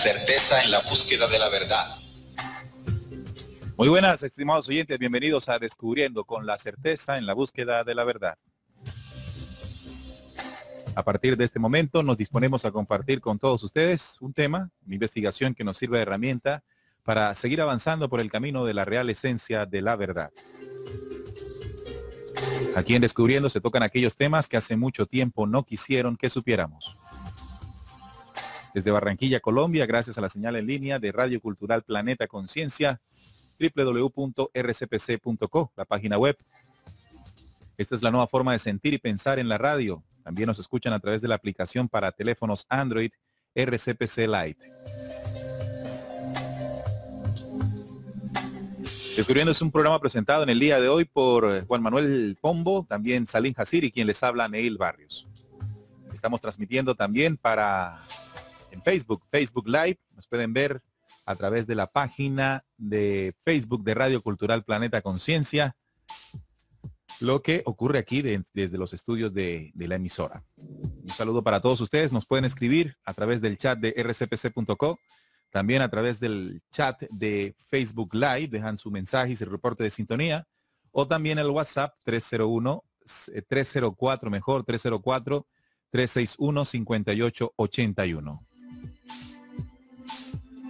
certeza en la búsqueda de la verdad. Muy buenas, estimados oyentes, bienvenidos a Descubriendo con la certeza en la búsqueda de la verdad. A partir de este momento nos disponemos a compartir con todos ustedes un tema, una investigación que nos sirve de herramienta para seguir avanzando por el camino de la real esencia de la verdad. Aquí en Descubriendo se tocan aquellos temas que hace mucho tiempo no quisieron que supiéramos. Desde Barranquilla, Colombia, gracias a la señal en línea de Radio Cultural Planeta Conciencia, www.rcpc.co, la página web. Esta es la nueva forma de sentir y pensar en la radio. También nos escuchan a través de la aplicación para teléfonos Android RCPC Lite. Descubriendo es un programa presentado en el día de hoy por eh, Juan Manuel Pombo, también Salim y quien les habla Neil Barrios. Estamos transmitiendo también para en Facebook, Facebook Live. Nos pueden ver a través de la página de Facebook de Radio Cultural Planeta Conciencia. Lo que ocurre aquí desde los estudios de, la emisora. Un saludo para todos ustedes. Nos pueden escribir a través del chat de rcpc.co. También a través del chat de Facebook Live dejan su mensaje y su reporte de sintonía. O también el WhatsApp 301 304, mejor 304 361 5881.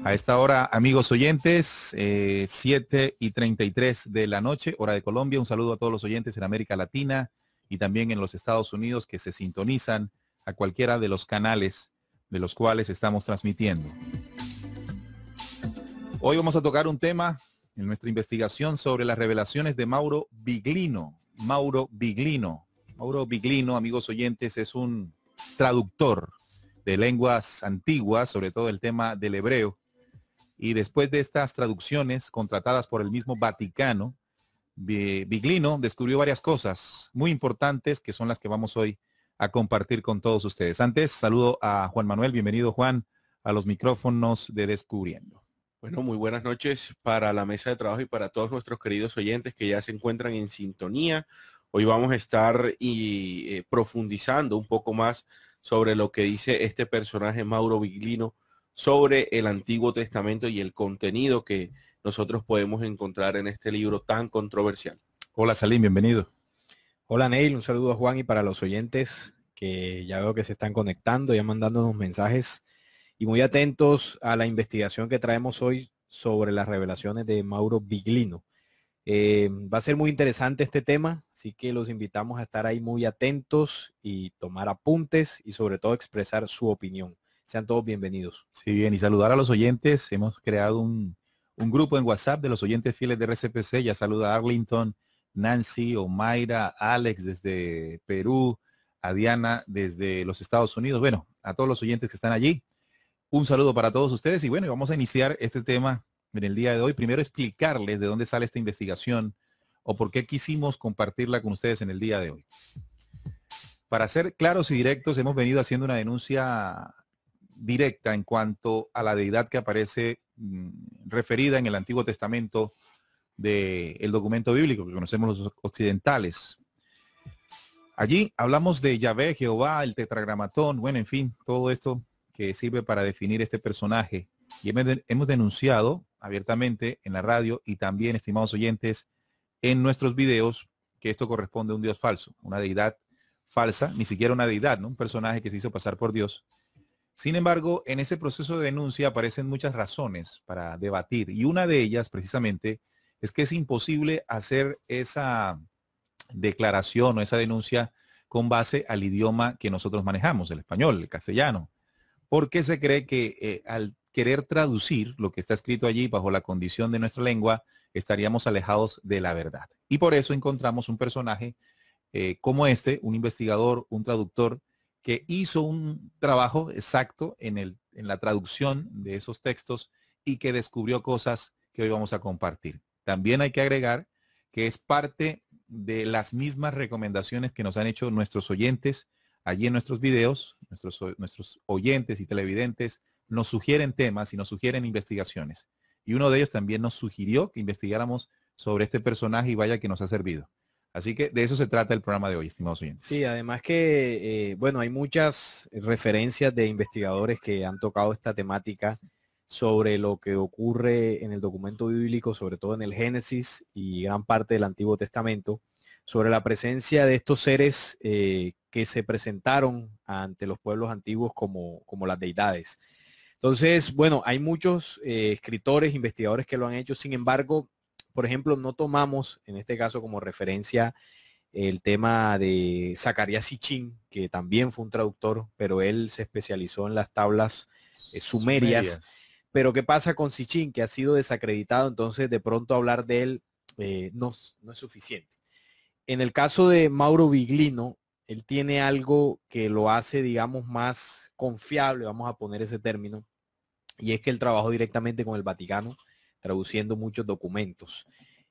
A esta hora, amigos oyentes, 7 eh, y 33 de la noche, hora de Colombia. Un saludo a todos los oyentes en América Latina y también en los Estados Unidos que se sintonizan a cualquiera de los canales de los cuales estamos transmitiendo. Hoy vamos a tocar un tema en nuestra investigación sobre las revelaciones de Mauro Biglino. Mauro Biglino. Mauro Biglino, amigos oyentes, es un traductor de lenguas antiguas, sobre todo el tema del hebreo. Y después de estas traducciones contratadas por el mismo Vaticano, Biglino descubrió varias cosas muy importantes que son las que vamos hoy a compartir con todos ustedes. Antes, saludo a Juan Manuel. Bienvenido, Juan, a los micrófonos de Descubriendo. Bueno, muy buenas noches para la mesa de trabajo y para todos nuestros queridos oyentes que ya se encuentran en sintonía. Hoy vamos a estar eh, profundizando un poco más sobre lo que dice este personaje Mauro Viglino sobre el Antiguo Testamento y el contenido que nosotros podemos encontrar en este libro tan controversial. Hola Salim, bienvenido. Hola Neil, un saludo a Juan y para los oyentes que ya veo que se están conectando, ya mandándonos mensajes y muy atentos a la investigación que traemos hoy sobre las revelaciones de Mauro Biglino. Eh, va a ser muy interesante este tema, así que los invitamos a estar ahí muy atentos y tomar apuntes y sobre todo expresar su opinión. Sean todos bienvenidos. Sí, bien, y saludar a los oyentes. Hemos creado un, un grupo en WhatsApp de los oyentes fieles de RCPC. Ya saluda a Arlington, Nancy, Omaira, Alex desde Perú, a Diana desde los Estados Unidos. Bueno, a todos los oyentes que están allí. Un saludo para todos ustedes y bueno, vamos a iniciar este tema en el día de hoy. Primero explicarles de dónde sale esta investigación o por qué quisimos compartirla con ustedes en el día de hoy. Para ser claros y directos, hemos venido haciendo una denuncia directa en cuanto a la deidad que aparece mm, referida en el Antiguo Testamento del documento bíblico que conocemos los occidentales. Allí hablamos de Yahvé, Jehová, el tetragramatón, bueno, en fin, todo esto que sirve para definir este personaje. Y hemos denunciado abiertamente en la radio y también, estimados oyentes, en nuestros videos, que esto corresponde a un Dios falso, una deidad falsa, ni siquiera una deidad, ¿no? un personaje que se hizo pasar por Dios. Sin embargo, en ese proceso de denuncia aparecen muchas razones para debatir y una de ellas precisamente es que es imposible hacer esa declaración o esa denuncia con base al idioma que nosotros manejamos, el español, el castellano, porque se cree que eh, al querer traducir lo que está escrito allí bajo la condición de nuestra lengua, estaríamos alejados de la verdad. Y por eso encontramos un personaje eh, como este, un investigador, un traductor, que hizo un trabajo exacto en, el, en la traducción de esos textos y que descubrió cosas que hoy vamos a compartir. También hay que agregar que es parte de las mismas recomendaciones que nos han hecho nuestros oyentes allí en nuestros videos, nuestros, nuestros oyentes y televidentes nos sugieren temas y nos sugieren investigaciones. Y uno de ellos también nos sugirió que investigáramos sobre este personaje y vaya que nos ha servido. Así que de eso se trata el programa de hoy, estimados oyentes. Sí, además que, eh, bueno, hay muchas referencias de investigadores que han tocado esta temática sobre lo que ocurre en el documento bíblico, sobre todo en el Génesis y gran parte del Antiguo Testamento, sobre la presencia de estos seres eh, que se presentaron ante los pueblos antiguos como, como las deidades. Entonces, bueno, hay muchos eh, escritores, investigadores que lo han hecho, sin embargo, por ejemplo, no tomamos en este caso como referencia el tema de Zacarías Sichín, que también fue un traductor, pero él se especializó en las tablas eh, sumerias. Pero ¿qué pasa con Sichín? que ha sido desacreditado? Entonces, de pronto hablar de él eh, no, no es suficiente. En el caso de Mauro Biglino, él tiene algo que lo hace, digamos, más confiable, vamos a poner ese término, y es que él trabajó directamente con el Vaticano, traduciendo muchos documentos.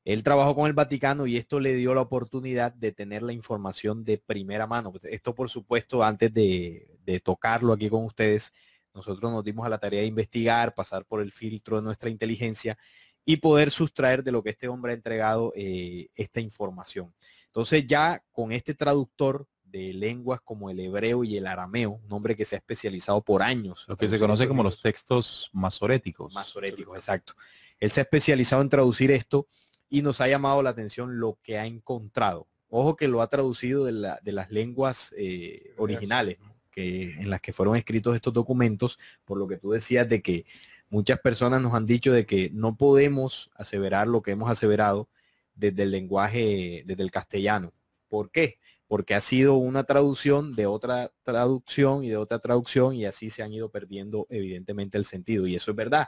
Él trabajó con el Vaticano y esto le dio la oportunidad de tener la información de primera mano. Pues, esto, por supuesto, antes de, tocarlo aquí con ustedes, nosotros nos dimos a la tarea de investigar, pasar por el filtro de nuestra inteligencia y poder sustraer de lo que este hombre ha entregado eh, esta información. Entonces ya con este traductor de lenguas como el hebreo y el arameo, un hombre que se ha especializado por años. Lo que se conoce como los textos masoréticos. Masoréticos, exacto. Él se ha especializado en traducir esto y nos ha llamado la atención lo que ha encontrado. Ojo que lo ha traducido de, las lenguas eh, originales que, en las que fueron escritos estos documentos, por lo que tú decías de que muchas personas nos han dicho de que no podemos aseverar lo que hemos aseverado desde el lenguaje, desde el castellano. ¿Por qué? porque ha sido una traducción de otra traducción y de otra traducción y así se han ido perdiendo evidentemente el sentido y eso es verdad.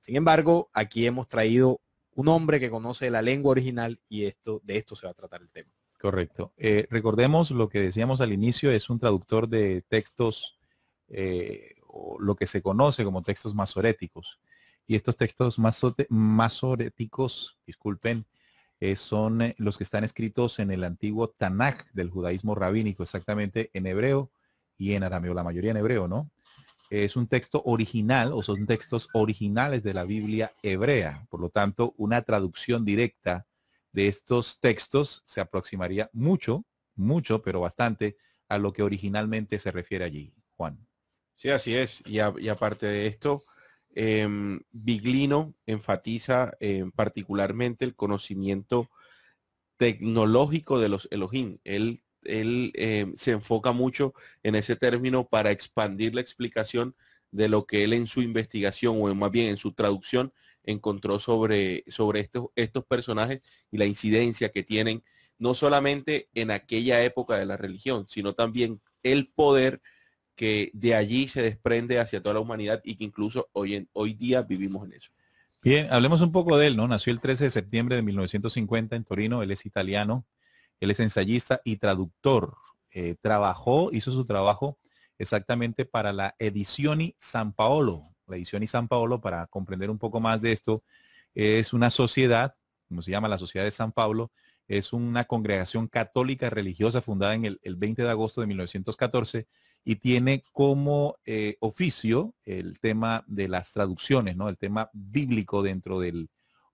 Sin embargo, aquí hemos traído un hombre que conoce la lengua original y esto de esto se va a tratar el tema. Correcto. Eh, recordemos lo que decíamos al inicio, es un traductor de textos eh, o lo que se conoce como textos masoréticos. Y estos textos masoréticos, disculpen, eh, son eh, los que están escritos en el antiguo Tanaj del judaísmo rabínico, exactamente en hebreo y en arameo, la mayoría en hebreo, ¿no? Es un texto original o son textos originales de la Biblia hebrea, por lo tanto, una traducción directa de estos textos se aproximaría mucho, mucho, pero bastante a lo que originalmente se refiere allí, Juan. Sí, así es. y aparte de esto, Em, Biglino enfatiza en em, particularmente el conocimiento tecnológico de los Elohim. Él, él em, se enfoca mucho en ese término para expandir la explicación de lo que él en su investigación, o más bien en su traducción, encontró sobre, sobre estos, estos personajes y la incidencia que tienen, no solamente en aquella época de la religión, sino también el poder que de allí se desprende hacia toda la humanidad y que incluso hoy, en, hoy día vivimos en eso. Bien, hablemos un poco de él, ¿no? Nació el 13 de septiembre de 1950 en Torino, él es italiano, él es ensayista y traductor. Eh, trabajó, hizo su trabajo exactamente para la Edizioni San Paolo. La Edizioni San Paolo, para comprender un poco más de esto, es una sociedad, como se llama la Sociedad de San Pablo, es una congregación católica religiosa fundada en el, el 20 de agosto de 1914 y tiene como eh, oficio el tema de las traducciones, ¿no? El tema bíblico dentro del,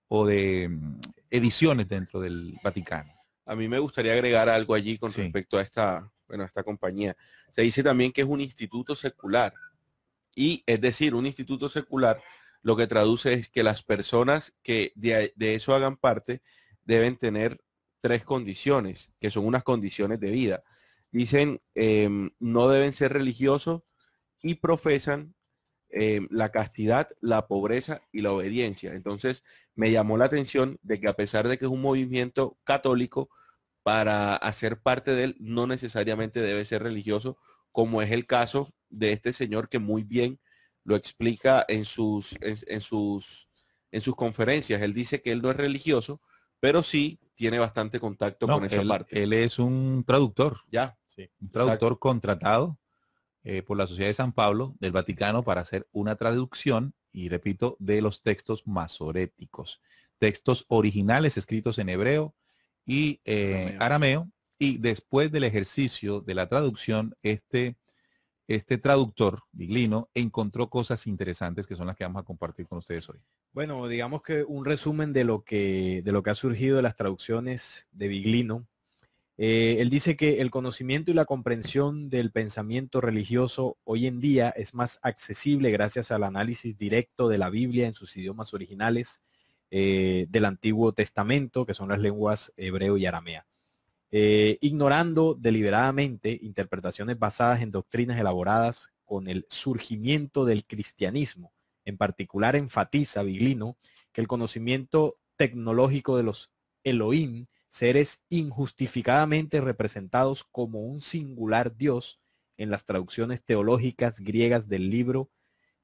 o de mm, ediciones dentro del Vaticano. A mí me gustaría agregar algo allí con respecto a esta, bueno, a esta compañía. Se dice también que es un instituto secular. Y es decir, un instituto secular lo que traduce es que las personas que de eso hagan parte deben tener tres condiciones, que son unas condiciones de vida dicen em, no deben ser religiosos y profesan em, la castidad, la pobreza y la obediencia. Entonces me llamó la atención de que a pesar de que es un movimiento católico, para hacer parte de él no necesariamente debe ser religioso, como es el caso de este señor que muy bien lo explica en sus, en sus, en sus conferencias. Él dice que él no es religioso, pero sí tiene bastante contacto con esa parte. Él es un traductor. Ya. un traductor contratado eh, por la Sociedad de San Pablo del Vaticano para hacer una traducción, y repito, de los textos masoréticos. Textos originales escritos en hebreo y eh, arameo. Y después del ejercicio de la traducción, este este traductor, Biglino, encontró cosas interesantes que son las que vamos a compartir con ustedes hoy. Bueno, digamos que un resumen de lo que, de lo que ha surgido de las traducciones de Biglino. Eh, él dice que el conocimiento y la comprensión del pensamiento religioso hoy en día es más accesible gracias al análisis directo de la Biblia en sus idiomas originales eh, del Antiguo Testamento, que son las lenguas hebreo y aramea. Eh, ignorando deliberadamente interpretaciones basadas en doctrinas elaboradas con el surgimiento del cristianismo. En particular enfatiza Biglino que el conocimiento tecnológico de los Elohim, seres injustificadamente representados como un singular Dios en las traducciones teológicas griegas del libro,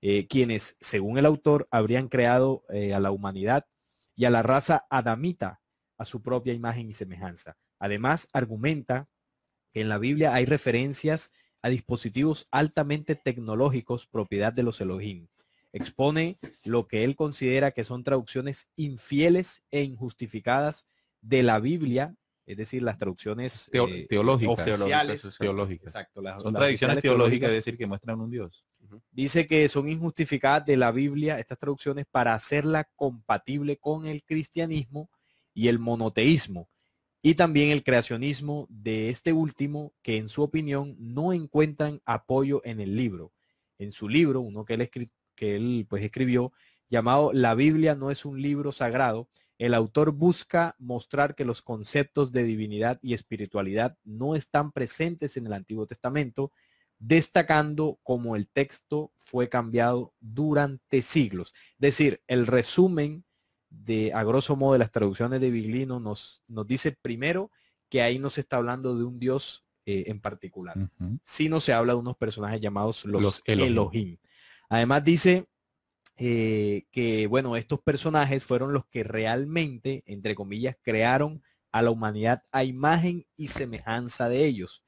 eh, quienes, según el autor, habrían creado eh, a la humanidad y a la raza adamita a su propia imagen y semejanza. Además, argumenta que en la Biblia hay referencias a dispositivos altamente tecnológicos propiedad de los Elohim. Expone lo que él considera que son traducciones infieles e injustificadas de la Biblia, es decir, las traducciones eh, teológicas, teológicas. Exacto, las, son tradiciones teológicas, es decir, que muestran un Dios. Dice que son injustificadas de la Biblia estas traducciones para hacerla compatible con el cristianismo y el monoteísmo y también el creacionismo de este último, que en su opinión no encuentran apoyo en el libro. En su libro, uno que él, que él pues, escribió, llamado La Biblia no es un libro sagrado, el autor busca mostrar que los conceptos de divinidad y espiritualidad no están presentes en el Antiguo Testamento, destacando cómo el texto fue cambiado durante siglos. Es decir, el resumen de, a grosso modo, de las traducciones de Biglino nos, nos dice primero que ahí no se está hablando de un dios eh, en particular, sino se habla de unos personajes llamados los, Elohim. Además dice eh, que, bueno, estos personajes fueron los que realmente, entre comillas, crearon a la humanidad a imagen y semejanza de ellos.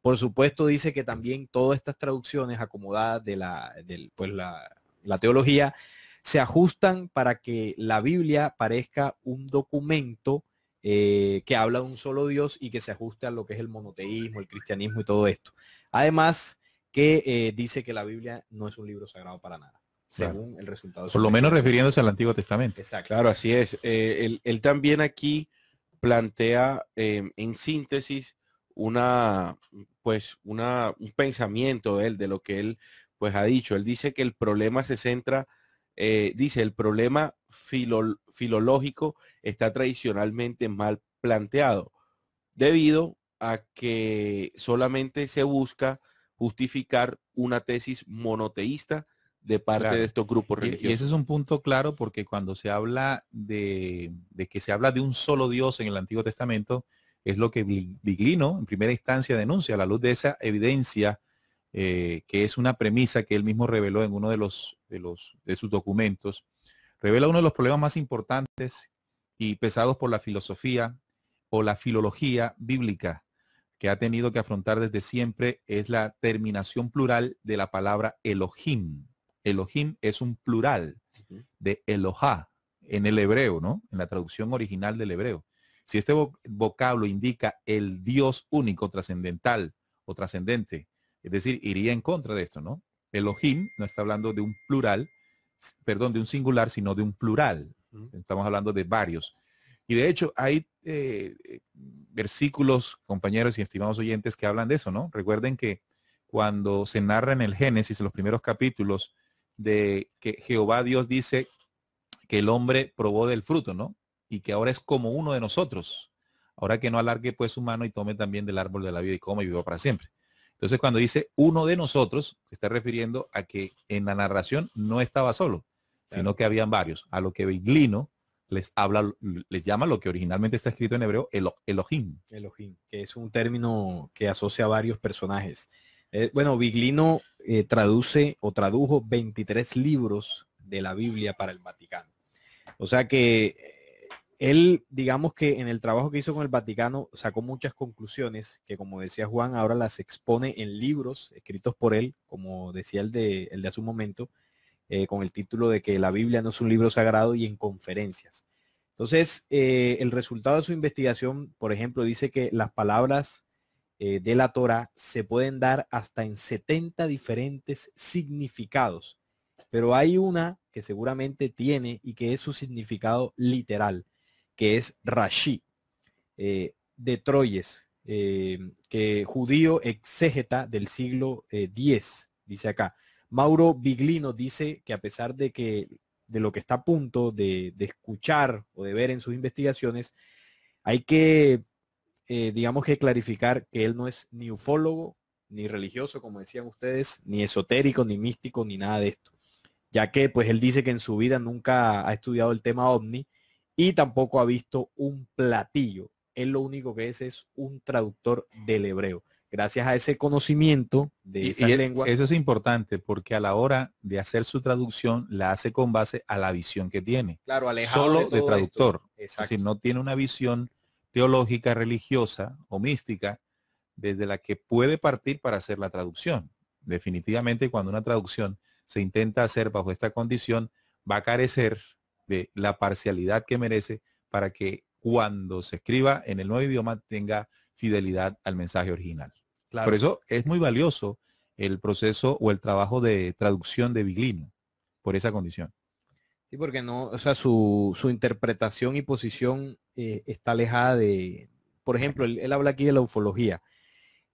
Por supuesto, dice que también todas estas traducciones acomodadas de la, pues la, la teología se ajustan para que la Biblia parezca un documento eh, que habla de un solo Dios y que se ajuste a lo que es el monoteísmo, el cristianismo y todo esto. Además, que eh, dice que la Biblia no es un libro sagrado para nada, según el resultado. Por lo menos refiriéndose al Antiguo Testamento. Exacto. Claro, así es. Eh, él, también aquí plantea em, en síntesis una pues una, un pensamiento de él, de lo que él pues ha dicho. Él dice que el problema se centra eh, dice, el problema filológico está tradicionalmente mal planteado, debido a que solamente se busca justificar una tesis monoteísta de parte de estos grupos religiosos. Y, ese es un punto claro porque cuando se habla de, que se habla de un solo Dios en el Antiguo Testamento, es lo que Biglino en primera instancia denuncia a la luz de esa evidencia eh, que es una premisa que él mismo reveló en uno de los de, sus documentos, revela uno de los problemas más importantes y pesados por la filosofía o la filología bíblica que ha tenido que afrontar desde siempre es la terminación plural de la palabra Elohim. Elohim es un plural de Elohá en el hebreo, ¿no? En la traducción original del hebreo. Si este vocablo indica el Dios único, trascendental o trascendente, es decir, iría en contra de esto, ¿no? Elohim, no está hablando de un plural, perdón, de un singular, sino de un plural. Estamos hablando de varios. Y de hecho, hay eh, eh, versículos, compañeros y estimados oyentes, que hablan de eso, ¿no? Recuerden que cuando se narra en el Génesis, los primeros capítulos, de que Jehová Dios dice que el hombre probó del fruto, ¿no? Y que ahora es como uno de nosotros. Ahora que no alargue pues su mano y tome también del árbol de la vida y coma y viva para siempre. Entonces, cuando dice uno de nosotros, se está refiriendo a que en la narración no estaba solo, sino que habían varios, a lo que Biglino les habla, les llama lo que originalmente está escrito en hebreo, Elohim. Elohim, que es un término que asocia a varios personajes. Eh, bueno, Biglino eh, traduce o tradujo 23 libros de la Biblia para el Vaticano. O sea que él, digamos que en el trabajo que hizo con el Vaticano, sacó muchas conclusiones que, como decía Juan, ahora las expone en libros escritos por él, como decía el de, el de hace momento, eh, con el título de que la Biblia no es un libro sagrado y en conferencias. Entonces, eh, el resultado de su investigación, por ejemplo, dice que las palabras eh, de la Torah se pueden dar hasta en 70 diferentes significados, pero hay una que seguramente tiene y que es su significado literal que es Rashi, eh, de Troyes, eh, que judío exégeta del siglo X, eh, dice acá. Mauro Biglino dice que a pesar de que de lo que está a punto de, de escuchar o de ver en sus investigaciones, hay que, digamos que clarificar que él no es ni ufólogo, ni religioso, como decían ustedes, ni esotérico, ni místico, ni nada de esto ya que pues él dice que en su vida nunca ha estudiado el tema ovni, y tampoco ha visto un platillo. Él lo único que es es un traductor del hebreo. Gracias a ese conocimiento de esa e, lengua. Eso es importante porque a la hora de hacer su traducción la hace con base a la visión que tiene. Claro, alejado solo de, traductor. Es decir, no tiene una visión teológica, religiosa o mística desde la que puede partir para hacer la traducción. Definitivamente cuando una traducción se intenta hacer bajo esta condición, va a carecer de la parcialidad que merece para que cuando se escriba en el nuevo idioma tenga fidelidad al mensaje original. Por eso es muy valioso el proceso o el trabajo de traducción de Biglino por esa condición. Sí, porque no, o sea, su, interpretación y posición eh, está alejada de, por ejemplo, él, habla aquí de la ufología.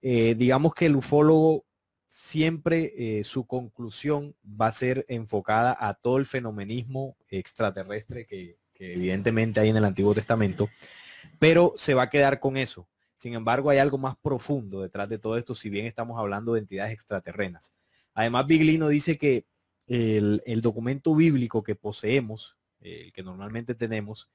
Eh, digamos que el ufólogo siempre eh, su conclusión va a ser enfocada a todo el fenomenismo extraterrestre que, evidentemente hay en el Antiguo Testamento, pero se va a quedar con eso. Sin embargo, hay algo más profundo detrás de todo esto, si bien estamos hablando de entidades extraterrenas. Además, Biglino dice que el, el documento bíblico que poseemos, el que normalmente tenemos,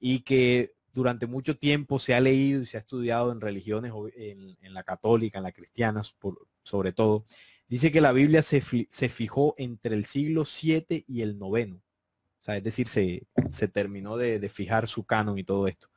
y que durante mucho tiempo se ha leído y se ha estudiado en religiones, en, la católica, en la cristiana sobre todo, dice que la Biblia se, fijó entre el siglo 7 y el noveno, O sea, es decir, se, terminó de, de, fijar su canon y todo esto.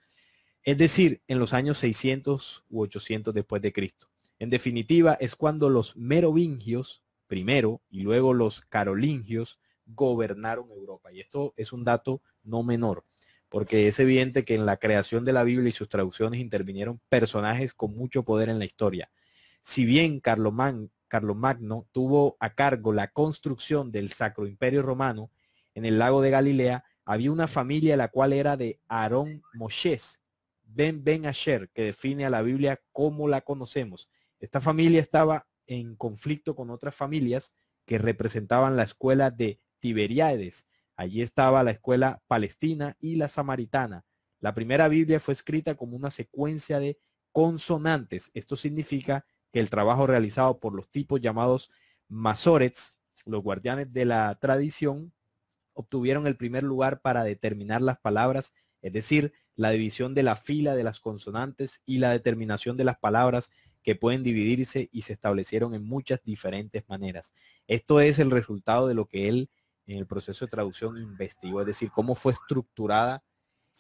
Es decir, en los años 600 u 800 después de Cristo. En definitiva, es cuando los merovingios primero y luego los carolingios gobernaron Europa. Y esto es un dato no menor porque es evidente que en la creación de la Biblia y sus traducciones intervinieron personajes con mucho poder en la historia. Si bien Carlomagno tuvo a cargo la construcción del Sacro Imperio Romano en el lago de Galilea, había una familia la cual era de Aarón Moisés Ben Ben Asher, que define a la Biblia como la conocemos. Esta familia estaba en conflicto con otras familias que representaban la escuela de Tiberiades, Allí estaba la escuela palestina y la samaritana. La primera Biblia fue escrita como una secuencia de consonantes. Esto significa que el trabajo realizado por los tipos llamados masorets, los guardianes de la tradición, obtuvieron el primer lugar para determinar las palabras, es decir, la división de la fila de las consonantes y la determinación de las palabras que pueden dividirse y se establecieron en muchas diferentes maneras. Esto es el resultado de lo que él en el proceso de traducción investigó, es decir, cómo fue estructurada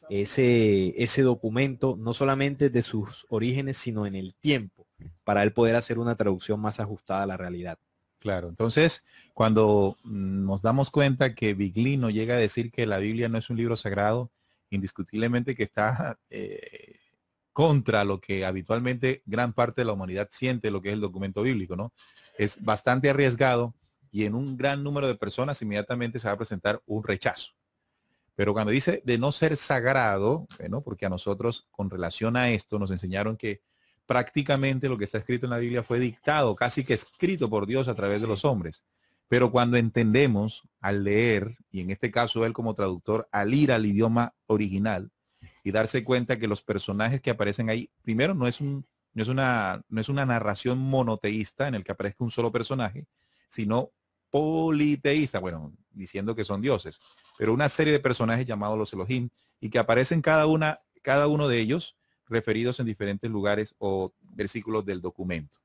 ese, ese documento, no solamente de sus orígenes, sino en el tiempo, para él poder hacer una traducción más ajustada a la realidad. Claro, entonces cuando mm, nos damos cuenta que no llega a decir que la Biblia no es un libro sagrado, indiscutiblemente que está eh, contra lo que habitualmente gran parte de la humanidad siente lo que es el documento bíblico, ¿no? Es bastante arriesgado y en un gran número de personas inmediatamente se va a presentar un rechazo. Pero cuando dice de no ser sagrado, bueno, porque a nosotros con relación a esto nos enseñaron que prácticamente lo que está escrito en la Biblia fue dictado, casi que escrito por Dios a través de los hombres. Pero cuando entendemos al leer, y en este caso él como traductor, al ir al idioma original y darse cuenta que los personajes que aparecen ahí, primero no es, un, no es, una, no es una narración monoteísta en el que aparezca un solo personaje, sino politeísta, bueno, diciendo que son dioses, pero una serie de personajes llamados los Elohim y que aparecen cada, una, cada uno de ellos referidos en diferentes lugares o versículos del documento.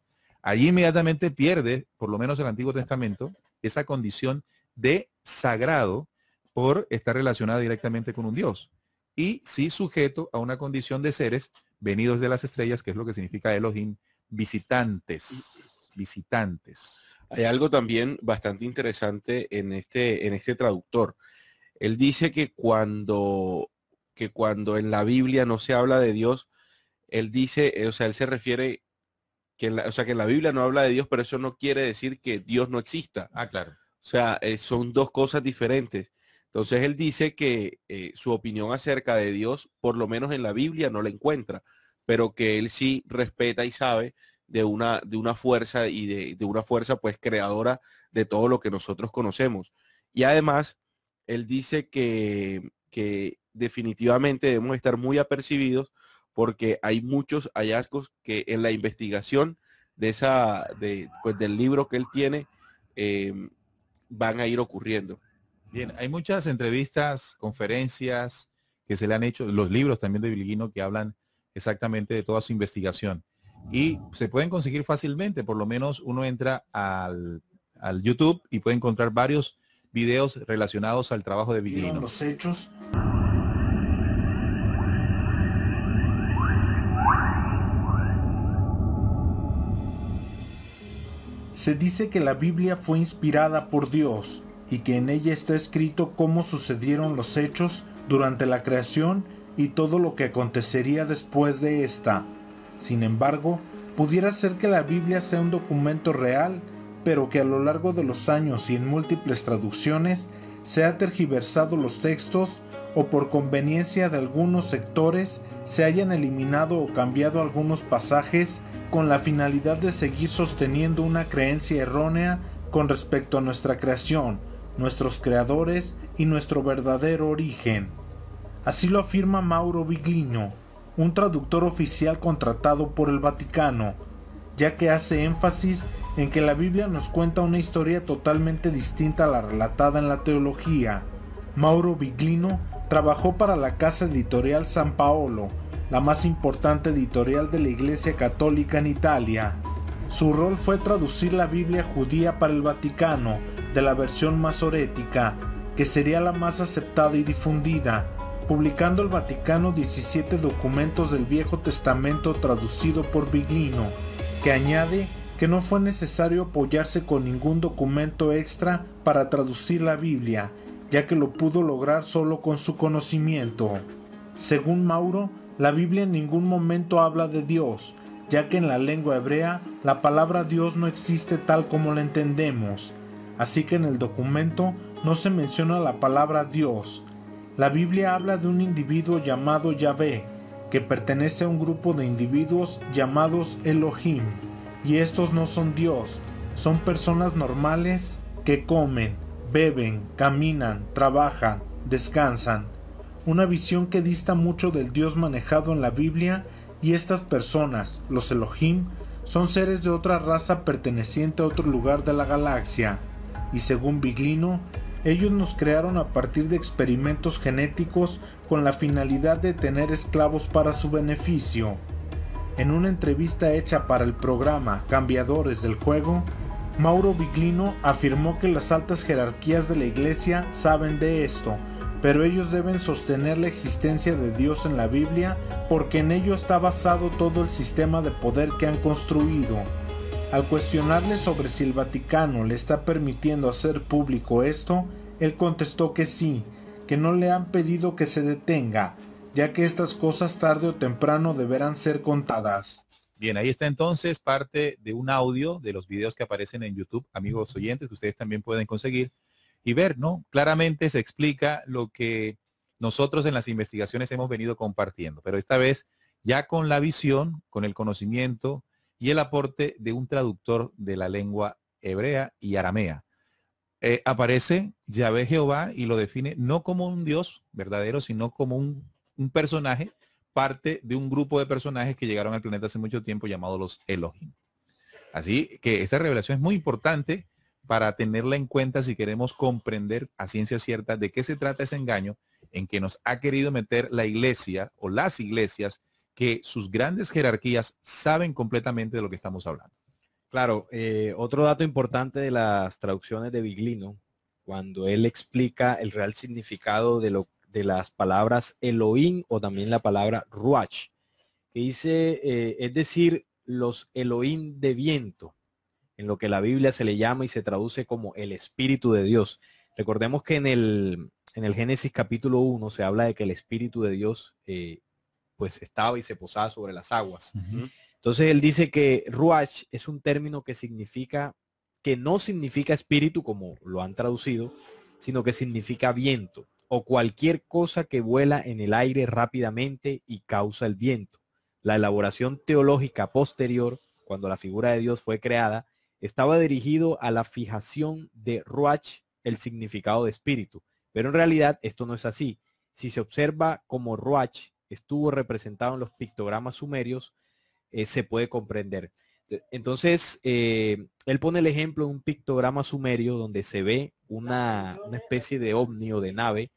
Allí inmediatamente pierde, por lo menos el Antiguo Testamento, esa condición de sagrado por estar relacionada directamente con un Dios y sí sujeto a una condición de seres venidos de las estrellas, que es lo que significa Elohim, visitantes, visitantes. Hay algo también bastante interesante en este, en este traductor. Él dice que cuando, que cuando en la Biblia no se habla de Dios, él dice, eh, o sea, él se refiere que la, o sea, que la Biblia no habla de Dios, pero eso no quiere decir que Dios no exista. Ah, claro. O sea, eh, son dos cosas diferentes. Entonces él dice que eh, su opinión acerca de Dios, por lo menos en la Biblia, no la encuentra, pero que él sí respeta y sabe de una, de una fuerza y de, una fuerza pues creadora de todo lo que nosotros conocemos. Y además, él dice que, definitivamente debemos estar muy apercibidos porque hay muchos hallazgos que en la investigación de esa, pues, del libro que él tiene, em, van a ir ocurriendo. Bien, hay muchas entrevistas, conferencias que se le han hecho, los libros también de Bilguino que hablan exactamente de toda su investigación y se pueden conseguir fácilmente, por lo menos uno entra al, YouTube y puede encontrar varios videos relacionados al trabajo de Vigilino. Los hechos Se dice que la Biblia fue inspirada por Dios y que en ella está escrito cómo sucedieron los hechos durante la creación y todo lo que acontecería después de esta. Sin embargo, pudiera ser que la Biblia sea un documento real, pero que a lo largo de los años y en múltiples traducciones se ha tergiversado los textos o por conveniencia de algunos sectores se hayan eliminado o cambiado algunos pasajes con la finalidad de seguir sosteniendo una creencia errónea con respecto a nuestra creación, nuestros creadores y nuestro verdadero origen. Así lo afirma Mauro Biglino, un traductor oficial contratado por el Vaticano, ya que hace énfasis en que la Biblia nos cuenta una historia totalmente distinta a la relatada en la teología. Mauro Biglino trabajó para la casa editorial San Paolo, la más importante editorial de la Iglesia Católica en Italia. Su rol fue traducir la Biblia judía para el Vaticano, de la versión masorética, que sería la más aceptada y difundida publicando el Vaticano 17 documentos del Viejo Testamento traducido por Biglino, que añade que no fue necesario apoyarse con ningún documento extra para traducir la Biblia, ya que lo pudo lograr solo con su conocimiento. Según Mauro, la Biblia en ningún momento habla de Dios, ya que en la lengua hebrea la palabra Dios no existe tal como la entendemos, así que en el documento no se menciona la palabra Dios, la Biblia habla de un individuo llamado Yahvé, que pertenece a un grupo de individuos llamados Elohim, y estos no son Dios, son personas normales que comen, beben, caminan, trabajan, descansan. Una visión que dista mucho del Dios manejado en la Biblia y estas personas, los Elohim, son seres de otra raza perteneciente a otro lugar de la galaxia, y según Biglino, ellos nos crearon a partir de experimentos genéticos con la finalidad de tener esclavos para su beneficio. En una entrevista hecha para el programa Cambiadores del Juego, Mauro Biglino afirmó que las altas jerarquías de la Iglesia saben de esto, pero ellos deben sostener la existencia de Dios en la Biblia porque en ello está basado todo el sistema de poder que han construido. Al cuestionarle sobre si el Vaticano le está permitiendo hacer público esto, él contestó que sí, que no le han pedido que se detenga, ya que estas cosas tarde o temprano deberán ser contadas. Bien, ahí está entonces parte de un audio de los videos que aparecen en YouTube, amigos oyentes, que ustedes también pueden conseguir y ver, ¿no? Claramente se explica lo que nosotros en las investigaciones hemos venido compartiendo, pero esta vez ya con la visión, con el conocimiento, y el aporte de un traductor de la lengua hebrea y aramea. Eh, aparece Yahvé Jehová y lo define no como un dios verdadero, sino como un, un, personaje, parte de un grupo de personajes que llegaron al planeta hace mucho tiempo llamados los Elohim. Así que esta revelación es muy importante para tenerla en cuenta si queremos comprender a ciencia cierta de qué se trata ese engaño en que nos ha querido meter la iglesia o las iglesias que sus grandes jerarquías saben completamente de lo que estamos hablando. Claro, eh, otro dato importante de las traducciones de Biglino, cuando él explica el real significado de, lo, de las palabras Elohim o también la palabra Ruach, que dice, eh, es decir, los Elohim de viento, en lo que la Biblia se le llama y se traduce como el Espíritu de Dios. Recordemos que en el, Génesis capítulo 1 se habla de que el Espíritu de Dios eh, pues estaba y se posaba sobre las aguas. Entonces él dice que Ruach es un término que significa, que no significa espíritu como lo han traducido, sino que significa viento o cualquier cosa que vuela en el aire rápidamente y causa el viento. La elaboración teológica posterior, cuando la figura de Dios fue creada, estaba dirigido a la fijación de Ruach el significado de espíritu. Pero en realidad esto no es así. Si se observa como Ruach estuvo representado en los pictogramas sumerios, eh, se puede comprender. Entonces, eh, él pone el ejemplo de un pictograma sumerio donde se ve una, especie de ovni de nave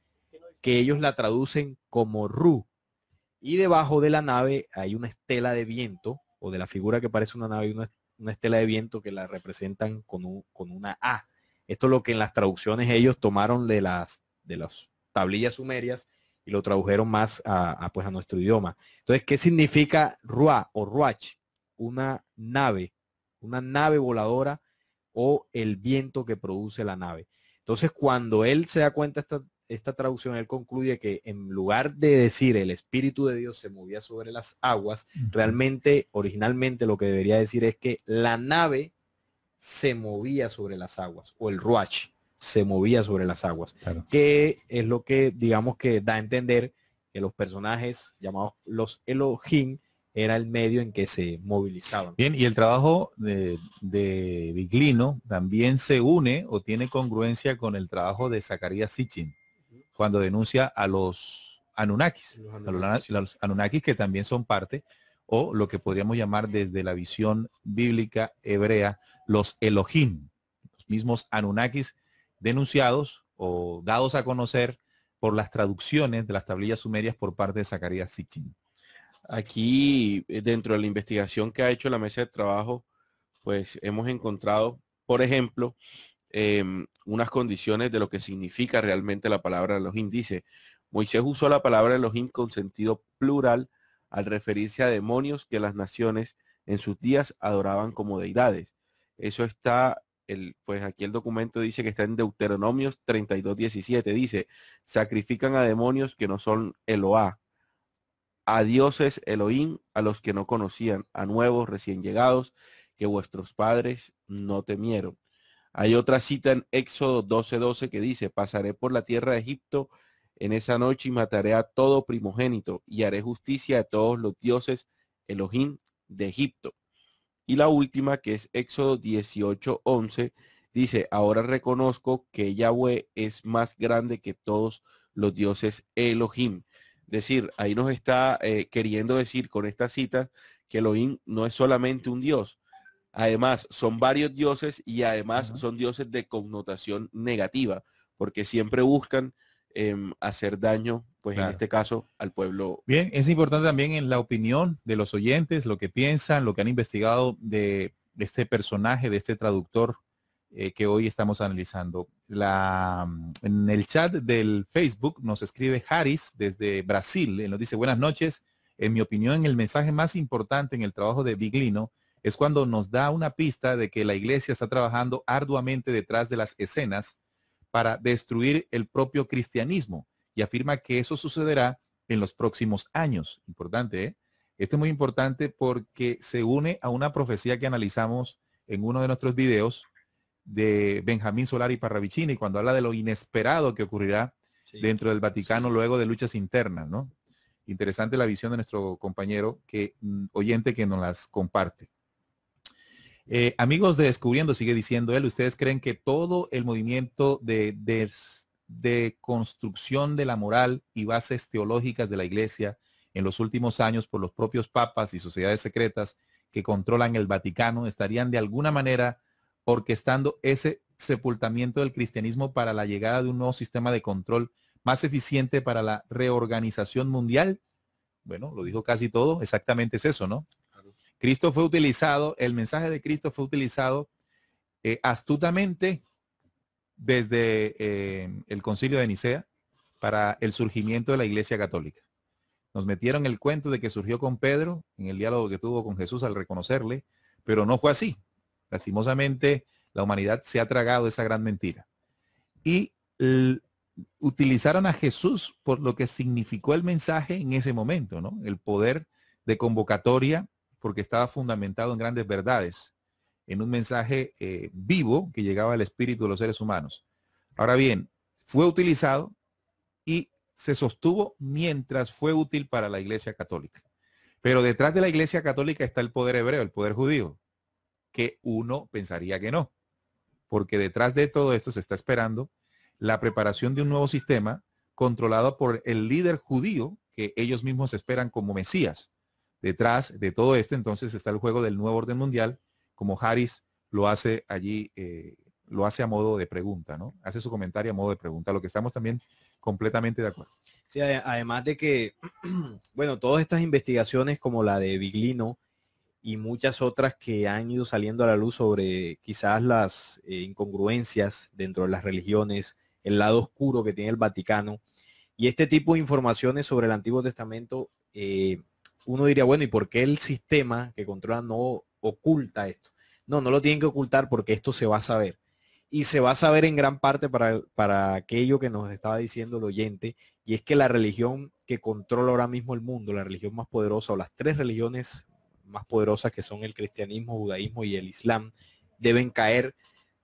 que ellos la traducen como Ru. Y debajo de la nave hay una estela de viento, o de la figura que parece una nave, una, una estela de viento que la representan con, con una A. Esto es lo que en las traducciones ellos tomaron de las, de las tablillas sumerias y lo tradujeron más a, pues, a nuestro idioma. Entonces, ¿qué significa ruá o Ruach? Una nave, una nave voladora o el viento que produce la nave. Entonces, cuando él se da cuenta esta, esta traducción, él concluye que en lugar de decir el Espíritu de Dios se movía sobre las aguas, realmente, originalmente lo que debería decir es que la nave se movía sobre las aguas, o el ruach se movía sobre las aguas, que es lo que digamos que da a entender que los personajes llamados los Elohim era el medio en que se movilizaban. Bien, y el trabajo de, Biglino también se une o tiene congruencia con el trabajo de Zacarías Sitchin, cuando denuncia a los Anunnakis, los A los Anunnakis que también son parte, o lo que podríamos llamar desde la visión bíblica hebrea, los Elohim, los mismos Anunnakis denunciados o dados a conocer por las traducciones de las tablillas sumerias por parte de Zacarías Sitchin. Aquí, eh, dentro de la investigación que ha hecho la mesa de trabajo, pues hemos encontrado, por ejemplo, em, unas condiciones de lo que significa realmente la palabra los índices. Moisés usó la palabra Elohim con sentido plural al referirse a demonios que las naciones en sus días adoraban como deidades. Eso está pues aquí el documento dice que está en Deuteronomios 32, 17. Dice, sacrifican a demonios que no son Eloá, a dioses Elohim, a los que no conocían, a nuevos recién llegados, que vuestros padres no temieron. Hay otra cita en Éxodo 12, 12 que dice, pasaré por la tierra de Egipto en esa noche y mataré a todo primogénito y haré justicia a todos los dioses Elohim de Egipto. Y la última, que es Éxodo 18:11, dice, ahora reconozco que Yahweh es más grande que todos los dioses Elohim. Es decir, ahí nos está eh, queriendo decir con esta cita que Elohim no es solamente un dios. Además, son varios dioses y además son dioses de connotación negativa, porque siempre buscan Em, hacer daño, pues en este caso, al pueblo. Bien, es importante también en la opinión de los oyentes, lo que piensan, lo que han investigado de, este personaje, de este traductor eh, que hoy estamos analizando. La, mm, en el chat del Facebook nos escribe Haris desde Brasil, Él nos dice buenas noches. En mi opinión, el mensaje más importante en el trabajo de Biglino es cuando nos da una pista de que la iglesia está trabajando arduamente detrás de las escenas para destruir el propio cristianismo y afirma que eso sucederá en los próximos años. Importante, ¿eh? Esto es muy importante porque se une a una profecía que analizamos en uno de nuestros videos de Benjamín Solari Parravicini, cuando habla de lo inesperado que ocurrirá dentro del Vaticano luego de luchas internas, ¿no? Interesante la visión de nuestro compañero que mm, oyente que nos las comparte. Eh, amigos de Descubriendo, sigue diciendo él, ¿ustedes creen que todo el movimiento de, de, construcción de la moral y bases teológicas de la iglesia en los últimos años por los propios papas y sociedades secretas que controlan el Vaticano estarían de alguna manera orquestando ese sepultamiento del cristianismo para la llegada de un nuevo sistema de control más eficiente para la reorganización mundial? Bueno, lo dijo casi todo, exactamente es eso, ¿no? Cristo fue utilizado, el mensaje de Cristo fue utilizado eh, astutamente desde eh, el concilio de Nicea para el surgimiento de la iglesia católica. Nos metieron el cuento de que surgió con Pedro en el diálogo que tuvo con Jesús al reconocerle, pero no fue así. Lastimosamente, la humanidad se ha tragado esa gran mentira. Y utilizaron a Jesús por lo que significó el mensaje en ese momento, ¿no? El poder de convocatoria porque estaba fundamentado en grandes verdades, en un mensaje eh, vivo que llegaba al espíritu de los seres humanos. Ahora bien, fue utilizado y se sostuvo mientras fue útil para la Iglesia Católica. Pero detrás de la Iglesia Católica está el poder hebreo, el poder judío, que uno pensaría que no, porque detrás de todo esto se está esperando la preparación de un nuevo sistema controlado por el líder judío que ellos mismos esperan como Mesías. Detrás de todo esto entonces está el juego del nuevo orden mundial, como Harris lo hace allí, eh, lo hace a modo de pregunta, ¿no? Hace su comentario a modo de pregunta, lo que estamos también completamente de acuerdo. Sí, además de que, bueno, todas estas investigaciones como la de Biglino y muchas otras que han ido saliendo a la luz sobre quizás las eh, incongruencias dentro de las religiones, el lado oscuro que tiene el Vaticano, y este tipo de informaciones sobre el Antiguo Testamento eh, uno diría, bueno, ¿y por qué el sistema que controla no oculta esto? No, no lo tienen que ocultar porque esto se va a saber. Y se va a saber en gran parte para, aquello que nos estaba diciendo el oyente, y es que la religión que controla ahora mismo el mundo, la religión más poderosa o las tres religiones más poderosas que son el cristianismo, judaísmo y el islam, deben caer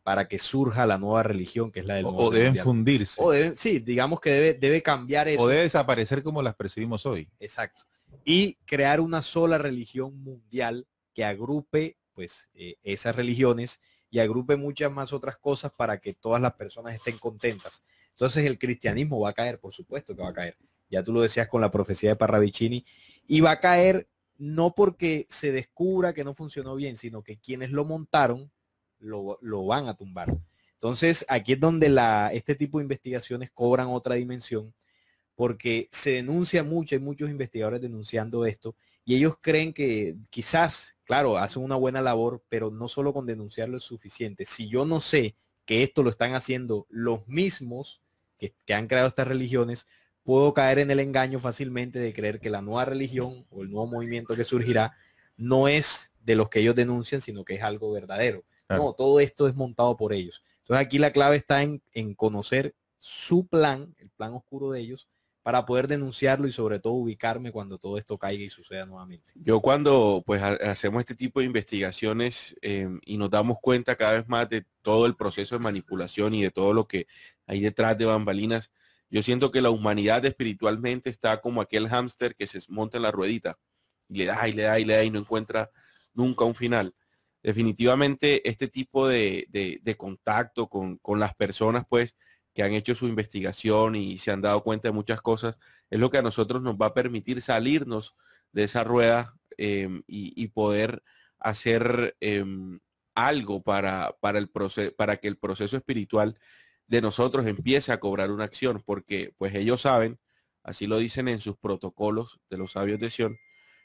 para que surja la nueva religión, que es la del... O deben fundirse. O deben, sí, digamos que debe, debe cambiar eso. O debe desaparecer como las percibimos hoy. Exacto y crear una sola religión mundial que agrupe pues eh, esas religiones y agrupe muchas más otras cosas para que todas las personas estén contentas. Entonces el cristianismo va a caer, por supuesto que va a caer. Ya tú lo decías con la profecía de Parravicini. Y va a caer no porque se descubra que no funcionó bien, sino que quienes lo montaron lo, lo van a tumbar. Entonces aquí es donde la, este tipo de investigaciones cobran otra dimensión porque se denuncia mucho, hay muchos investigadores denunciando esto, y ellos creen que quizás, claro, hacen una buena labor, pero no solo con denunciarlo es suficiente. Si yo no sé que esto lo están haciendo los mismos que, han creado estas religiones, puedo caer en el engaño fácilmente de creer que la nueva religión o el nuevo movimiento que surgirá no es de los que ellos denuncian, sino que es algo verdadero. No, todo esto es montado por ellos. Entonces aquí la clave está en, en conocer su plan, el plan oscuro de ellos, para poder denunciarlo y sobre todo ubicarme cuando todo esto caiga y suceda nuevamente. Yo cuando pues hacemos este tipo de investigaciones em, y nos damos cuenta cada vez más de todo el proceso de manipulación y de todo lo que hay detrás de bambalinas, yo siento que la humanidad espiritualmente está como aquel hámster que se monta en la ruedita y le da y le da y le da y no encuentra nunca un final. Definitivamente este tipo de, contacto con, con las personas pues que han hecho su investigación y se han dado cuenta de muchas cosas, es lo que a nosotros nos va a permitir salirnos de esa rueda em, y, poder hacer em, algo para, para, el para que el proceso espiritual de nosotros empiece a cobrar una acción, porque pues ellos saben, así lo dicen en sus protocolos de los sabios de Sion,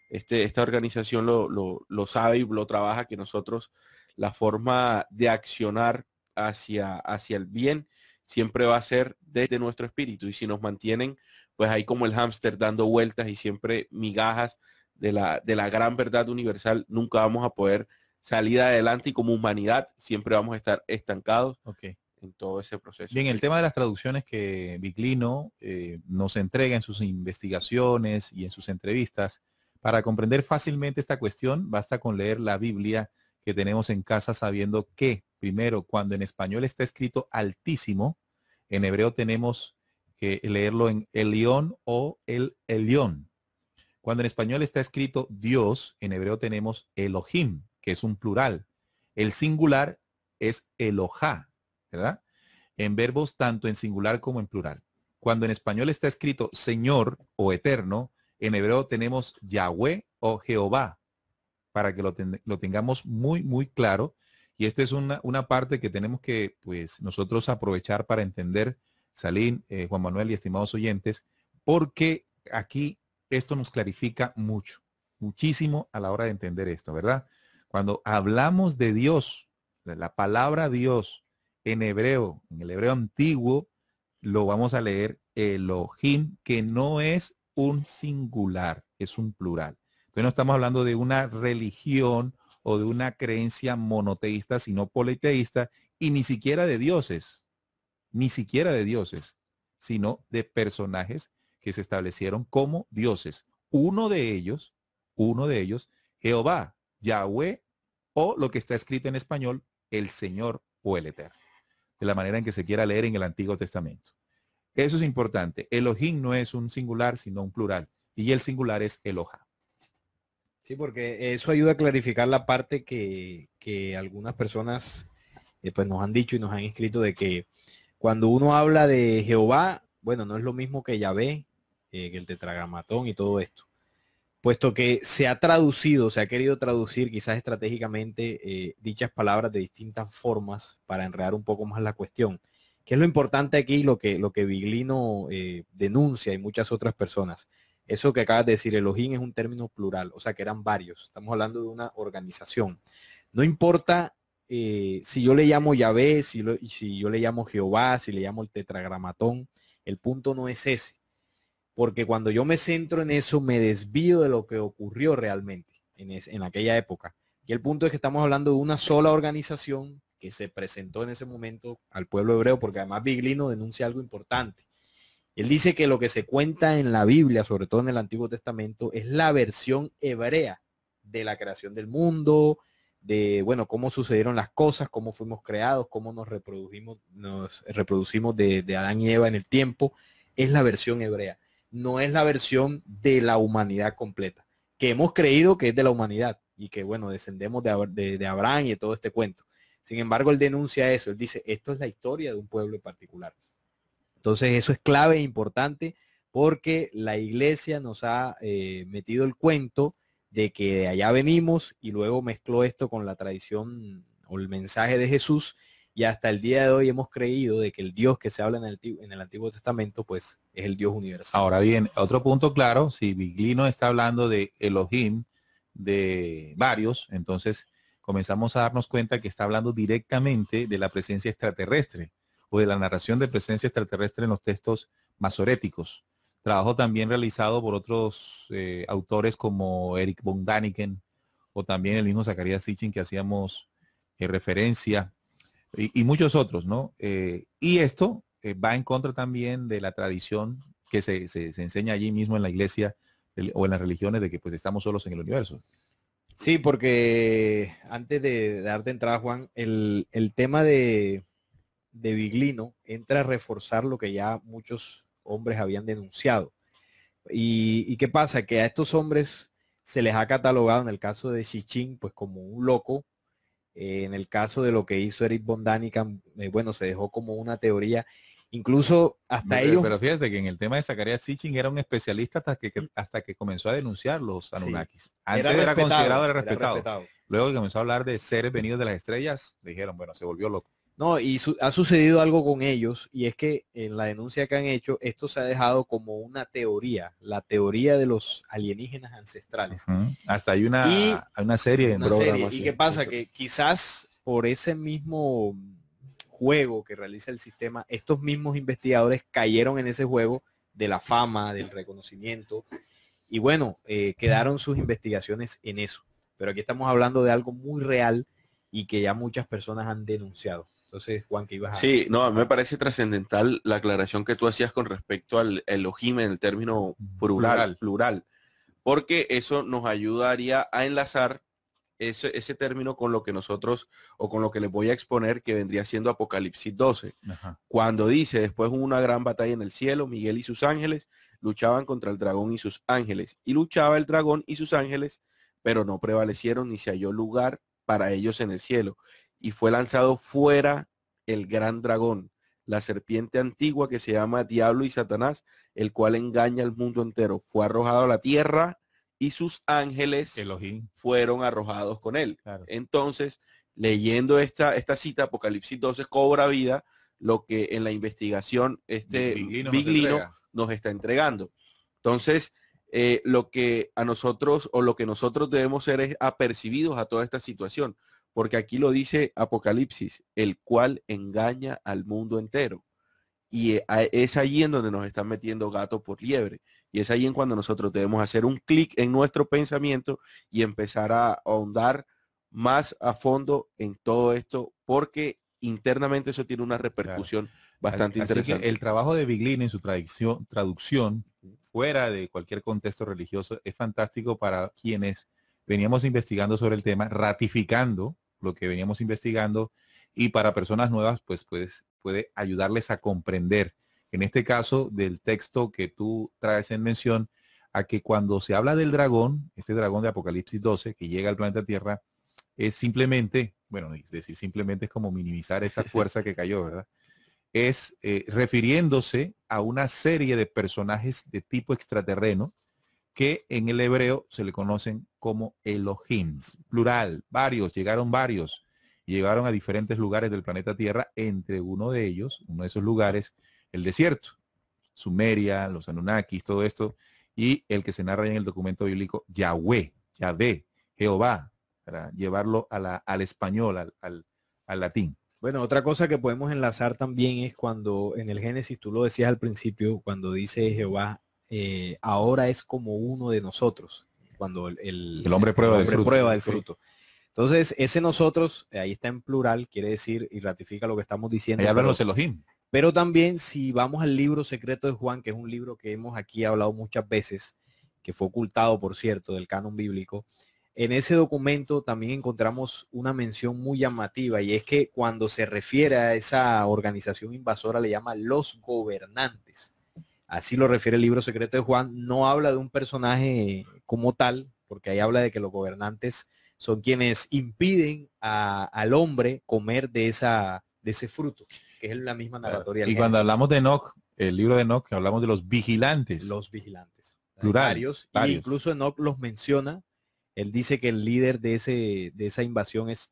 este, esta organización lo, sabe y lo trabaja, que nosotros la forma de accionar hacia, hacia el bien siempre va a ser desde nuestro espíritu. Y si nos mantienen, pues ahí como el hámster dando vueltas y siempre migajas de la, de la gran verdad universal, nunca vamos a poder salir adelante y como humanidad siempre vamos a estar estancados en todo ese proceso. Bien, el tema de las traducciones que Viclino eh, nos entrega en sus investigaciones y en sus entrevistas, para comprender fácilmente esta cuestión, basta con leer la Biblia que tenemos en casa sabiendo que, primero, cuando en español está escrito altísimo, en hebreo tenemos que leerlo en el león o el Elión. Cuando en español está escrito Dios, en hebreo tenemos Elohim, que es un plural. El singular es Elohá, ¿verdad? En verbos tanto en singular como en plural. Cuando en español está escrito Señor o Eterno, en hebreo tenemos Yahweh o Jehová para que lo, tengamos muy, muy claro. Y esta es una, parte que tenemos que, pues, nosotros aprovechar para entender, Salín, eh, Juan Manuel y estimados oyentes, porque aquí esto nos clarifica mucho, muchísimo a la hora de entender esto, ¿verdad? Cuando hablamos de Dios, la palabra Dios en hebreo, en el hebreo antiguo, lo vamos a leer Elohim, que no es un singular, es un plural no estamos hablando de una religión o de una creencia monoteísta, sino politeísta, y ni siquiera de dioses, ni siquiera de dioses, sino de personajes que se establecieron como dioses. Uno de ellos, uno de ellos, Jehová, Yahweh, o lo que está escrito en español, el Señor o el Eterno, de la manera en que se quiera leer en el Antiguo Testamento. Eso es importante. Elohim no es un singular, sino un plural, y el singular es Eloha. Sí, porque eso ayuda a clarificar la parte que, algunas personas eh, pues nos han dicho y nos han escrito de que cuando uno habla de Jehová, bueno, no es lo mismo que Yahvé, eh, que el tetragramatón y todo esto. Puesto que se ha traducido, se ha querido traducir quizás estratégicamente eh, dichas palabras de distintas formas para enredar un poco más la cuestión. ¿Qué es lo importante aquí, lo que, lo que Viglino denuncia y muchas otras personas eso que acabas de decir, Elohim es un término plural, o sea que eran varios. Estamos hablando de una organización. No importa eh, si yo le llamo Yahvé, si, yo le llamo Jehová, si le llamo el tetragramatón, el punto no es ese. Porque cuando yo me centro en eso, me desvío de lo que ocurrió realmente en, en aquella época. Y el punto es que estamos hablando de una sola organización que se presentó en ese momento al pueblo hebreo, porque además Biglino denuncia algo importante. Él dice que lo que se cuenta en la Biblia, sobre todo en el Antiguo Testamento, es la versión hebrea de la creación del mundo, de bueno, cómo sucedieron las cosas, cómo fuimos creados, cómo nos reproducimos, nos reproducimos de, Adán y Eva en el tiempo, es la versión hebrea. No es la versión de la humanidad completa, que hemos creído que es de la humanidad y que bueno, descendemos de, Abraham y todo este cuento. Sin embargo, él denuncia eso, él dice, esto es la historia de un pueblo en particular. Entonces eso es clave e importante porque la iglesia nos ha eh, metido el cuento de que de allá venimos y luego mezcló esto con la tradición o el mensaje de Jesús y hasta el día de hoy hemos creído de que el Dios que se habla en el, en el Antiguo Testamento pues es el Dios universal. Ahora bien, otro punto claro, si Biglino está hablando de Elohim, de varios, entonces comenzamos a darnos cuenta que está hablando directamente de la presencia extraterrestre o de la narración de presencia extraterrestre en los textos masoréticos. Trabajo también realizado por otros eh, autores como Eric von Daniken o también el mismo Zacarías Sitchin que hacíamos eh, referencia y, muchos otros, ¿no? Eh, y esto va en contra también de la tradición que se, enseña allí mismo en la iglesia o en las religiones de que pues estamos solos en el universo. Sí, porque antes de darte entrada, Juan, el tema de, de Biglino entra a reforzar lo que ya muchos hombres habían denunciado. ¿Y, qué pasa? Que a estos hombres se les ha catalogado en el caso de Sichin pues como un loco. Eh, en el caso de lo que hizo Eric Bondanica, eh, bueno, se dejó como una teoría. Incluso hasta ellos... Pero fíjate que en el tema de Zacarías Sitchin era un especialista hasta que, mm. hasta que comenzó a denunciar los Anunnakis. Antes era, considerado, era respetado. Luego que comenzó a hablar de seres venidos de las estrellas, le dijeron, bueno, se volvió loco. No, y ha sucedido algo con ellos y es que en la denuncia que han hecho, esto se ha dejado como una teoría, la teoría de los alienígenas ancestrales. Hasta hay una, una serie de ¿Y qué pasa? Que quizás por ese mismo juego que realiza el sistema, estos mismos investigadores cayeron en ese juego de la fama, del reconocimiento, y bueno, eh, quedaron sus investigaciones en eso. Pero aquí estamos hablando de algo muy real y que ya muchas personas han denunciado. Entonces, Juan, que ibas a... Sí, no, me parece trascendental la aclaración que tú hacías con respecto al en el término mm, plural, plural, porque eso nos ayudaría a enlazar ese, término con lo que nosotros, o con lo que les voy a exponer, que vendría siendo Apocalipsis 12, cuando dice, después hubo una gran batalla en el cielo, Miguel y sus ángeles luchaban contra el dragón y sus ángeles, y luchaba el dragón y sus ángeles, pero no prevalecieron ni se halló lugar para ellos en el cielo y fue lanzado fuera el gran dragón, la serpiente antigua que se llama Diablo y Satanás, el cual engaña al mundo entero. Fue arrojado a la tierra y sus ángeles fueron arrojados con él. Entonces, leyendo esta, esta cita, Apocalipsis 12 cobra vida lo que en la investigación este Biglino, nos, está entregando. Entonces, eh, lo que a nosotros o lo que nosotros debemos ser es apercibidos a toda esta situación porque aquí lo dice Apocalipsis, el cual engaña al mundo entero. Y eh, es ahí en donde nos están metiendo gato por liebre. Y es ahí en cuando nosotros debemos hacer un clic en nuestro pensamiento y empezar a ahondar más a fondo en todo esto, porque internamente eso tiene una repercusión bastante interesante. el trabajo de Biglin en su traducción, fuera de cualquier contexto religioso, es fantástico para quienes veníamos investigando sobre el tema, ratificando lo que veníamos investigando y para personas nuevas, pues, pues, puede ayudarles a comprender, en este caso del texto que tú traes en mención, a que cuando se habla del dragón, este dragón de Apocalipsis 12 que llega al planeta Tierra, es simplemente, bueno, es decir, simplemente es como minimizar esa fuerza que cayó, ¿verdad? Es eh, refiriéndose a una serie de personajes de tipo extraterreno que en el hebreo se le conocen como Elohims, plural, varios, llegaron varios, llegaron a diferentes lugares del planeta Tierra, entre uno de ellos, uno de esos lugares, el desierto, Sumeria, los Anunnakis, todo esto, y el que se narra en el documento bíblico, Yahweh, Yahvé, Jehová, para llevarlo al español, al, al latín. Bueno, otra cosa que podemos enlazar también es cuando en el Génesis, tú lo decías al principio, cuando dice Jehová eh, ahora es como uno de nosotros, cuando el, hombre prueba el, fruto. Entonces, ese nosotros, ahí está en plural, quiere decir y ratifica lo que estamos diciendo. los Pero también si vamos al libro secreto de Juan, que es un libro que hemos aquí hablado muchas veces, que fue ocultado, por cierto, del canon bíblico, en ese documento también encontramos una mención muy llamativa y es que cuando se refiere a esa organización invasora le llama los gobernantes así lo refiere el libro secreto de Juan, no habla de un personaje como tal, porque ahí habla de que los gobernantes son quienes impiden al hombre comer de, esa, de ese fruto, que es la misma narratoria. Y cuando hablamos de Enoch, el libro de Enoch, hablamos de los vigilantes. Los vigilantes. Plural. Y incluso Enoch los menciona. Él dice que el líder de, ese, de esa invasión es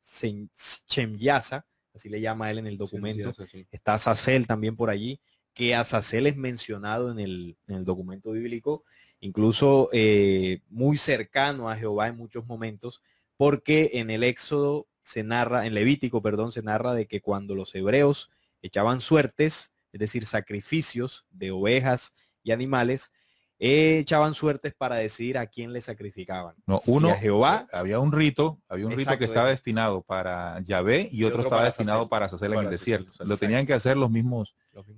Chemyasa, así le llama él en el documento. Está Sacel también por allí que Azazel es mencionado en el, documento bíblico, incluso eh, muy cercano a Jehová en muchos momentos, porque en el Éxodo se narra, en Levítico, perdón, se narra de que cuando los hebreos echaban suertes, es decir, sacrificios de ovejas y animales, echaban suertes para decidir a quién le sacrificaban. No, uno, a Jehová, había un rito, había un rito que estaba destinado para Yahvé y, otro, estaba destinado para Sacer en el desierto. Lo tenían que hacer los mismos,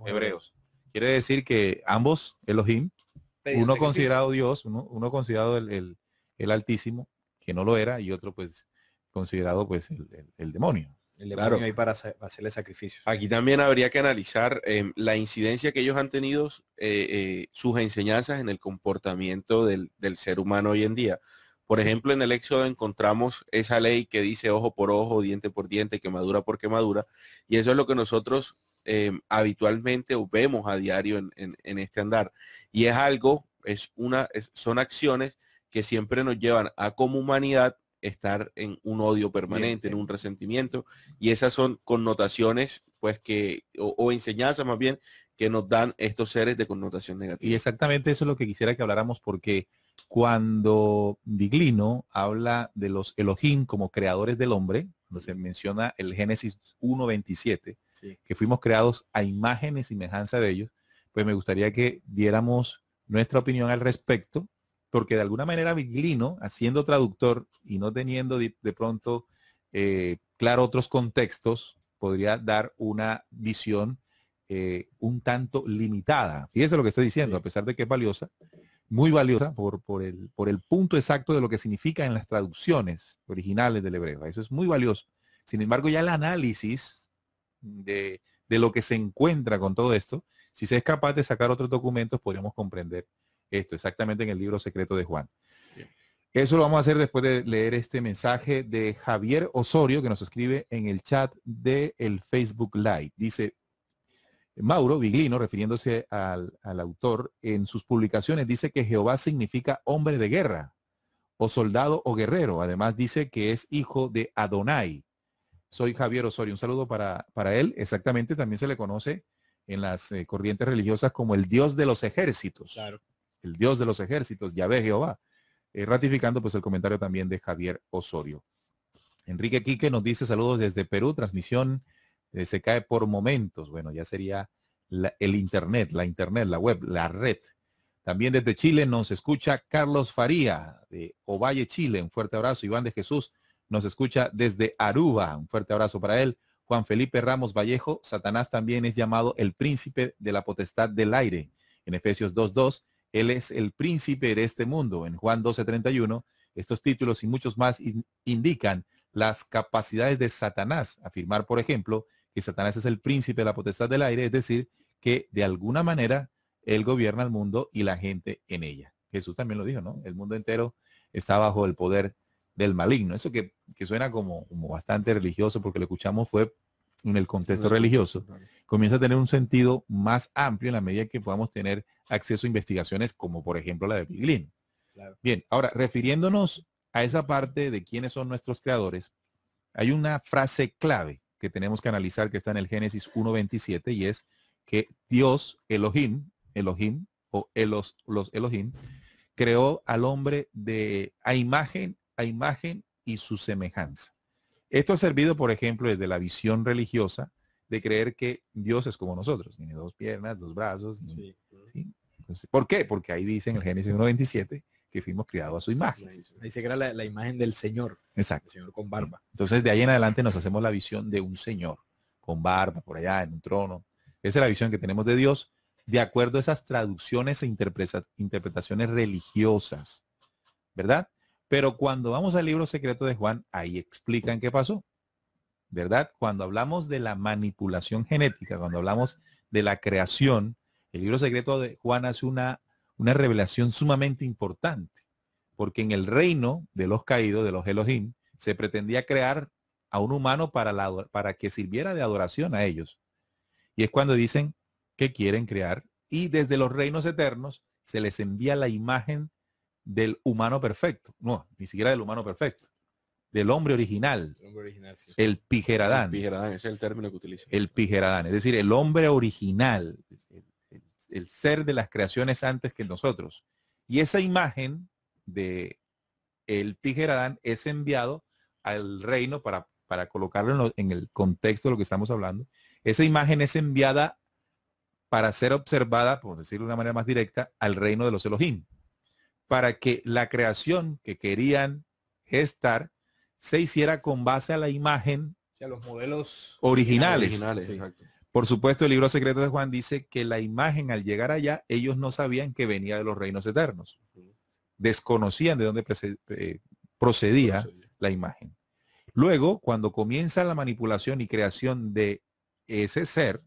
hebreos. Quiere decir que ambos, Elohim, uno considerado Dios, uno, considerado el, el, Altísimo, que no lo era, y otro pues considerado pues el demonio el para, hacerle sacrificio Aquí también habría que analizar em, la incidencia que ellos han tenido, eh, eh, sus enseñanzas en el comportamiento del, ser humano hoy en día. Por ejemplo, en el Éxodo encontramos esa ley que dice ojo por ojo, diente por diente, quemadura por quemadura, y eso es lo que nosotros em, habitualmente vemos a diario en, este andar. Y es algo, es una, son acciones que siempre nos llevan a como humanidad estar en un odio permanente, en un resentimiento. Y esas son connotaciones, pues que, o, enseñanzas más bien, que nos dan estos seres de connotación negativa. Y exactamente eso es lo que quisiera que habláramos, porque cuando Biglino habla de los Elohim como creadores del hombre, cuando se menciona el Génesis 1.27, que fuimos creados a imagen y semejanza de ellos, pues me gustaría que diéramos nuestra opinión al respecto porque de alguna manera Viglino, haciendo traductor y no teniendo de, pronto eh, claro otros contextos, podría dar una visión eh, un tanto limitada. Fíjese lo que estoy diciendo, a pesar de que es valiosa, muy valiosa por, el, por el punto exacto de lo que significa en las traducciones originales del hebreo. Eso es muy valioso. Sin embargo, ya el análisis de, de lo que se encuentra con todo esto, si se es capaz de sacar otros documentos, podríamos comprender esto, exactamente en el libro secreto de Juan. Eso lo vamos a hacer después de leer este mensaje de Javier Osorio que nos escribe en el chat del el Facebook Live. Dice, Mauro Viglino, refiriéndose al, autor, en sus publicaciones dice que Jehová significa hombre de guerra o soldado o guerrero. Además dice que es hijo de Adonai. Soy Javier Osorio. Un saludo para, él. Exactamente, también se le conoce en las eh, corrientes religiosas como el Dios de los ejércitos. Claro el Dios de los ejércitos, Yahvé Jehová. Eh, ratificando pues el comentario también de Javier Osorio. Enrique Quique nos dice saludos desde Perú, transmisión eh, se cae por momentos. Bueno, ya sería el internet, la internet, la web, la red. También desde Chile nos escucha Carlos Faría de Ovalle, Chile. Un fuerte abrazo. Iván de Jesús nos escucha desde Aruba. Un fuerte abrazo para él. Juan Felipe Ramos Vallejo, Satanás también es llamado el príncipe de la potestad del aire. En Efesios 2.2 él es el príncipe de este mundo. En Juan 12:31, estos títulos y muchos más indican las capacidades de Satanás. Afirmar, por ejemplo, que Satanás es el príncipe de la potestad del aire, es decir, que de alguna manera él gobierna el mundo y la gente en ella. Jesús también lo dijo, ¿no? El mundo entero está bajo el poder del maligno. Eso que, suena como, bastante religioso porque lo escuchamos fue en el contexto religioso, comienza a tener un sentido más amplio en la medida que podamos tener acceso a investigaciones como por ejemplo la de Piglin. Bien, ahora refiriéndonos a esa parte de quiénes son nuestros creadores, hay una frase clave que tenemos que analizar que está en el Génesis 1.27 y es que Dios, Elohim, Elohim o Elos, los Elohim, creó al hombre de a imagen, a imagen y su semejanza. Esto ha servido, por ejemplo, desde la visión religiosa de creer que Dios es como nosotros, tiene dos piernas, dos brazos. Sí. Pues, ¿Por qué? Porque ahí dice en el Génesis 1.27 que fuimos criados a su imagen. Ahí se crea la, la, imagen del Señor. Exacto. El Señor con barba. Entonces de ahí en adelante nos hacemos la visión de un Señor, con barba, por allá, en un trono. Esa es la visión que tenemos de Dios, de acuerdo a esas traducciones e interpretaciones religiosas. ¿Verdad? Pero cuando vamos al libro secreto de Juan, ahí explican qué pasó. ¿Verdad? Cuando hablamos de la manipulación genética, cuando hablamos de la creación, el libro secreto de Juan hace una, una revelación sumamente importante, porque en el reino de los caídos, de los Elohim, se pretendía crear a un humano para, para que sirviera de adoración a ellos. Y es cuando dicen que quieren crear y desde los reinos eternos se les envía la imagen del humano perfecto. No, ni siquiera del humano perfecto. Del hombre original. El, pijeradán. ese es el término que utiliza, El pijeradán, es decir, el hombre original, el, ser de las creaciones antes que nosotros. Y esa imagen de el pijeradán es enviado al reino para, para colocarlo en, en el contexto de lo que estamos hablando. Esa imagen es enviada para ser observada, por decirlo de una manera más directa, al reino de los Elohim para que la creación que querían gestar se hiciera con base a la imagen. O los modelos originales. Por supuesto, el libro secreto de Juan dice que la imagen al llegar allá, ellos no sabían que venía de los reinos eternos. Desconocían de dónde eh, procedía la imagen. Luego, cuando comienza la manipulación y creación de ese ser,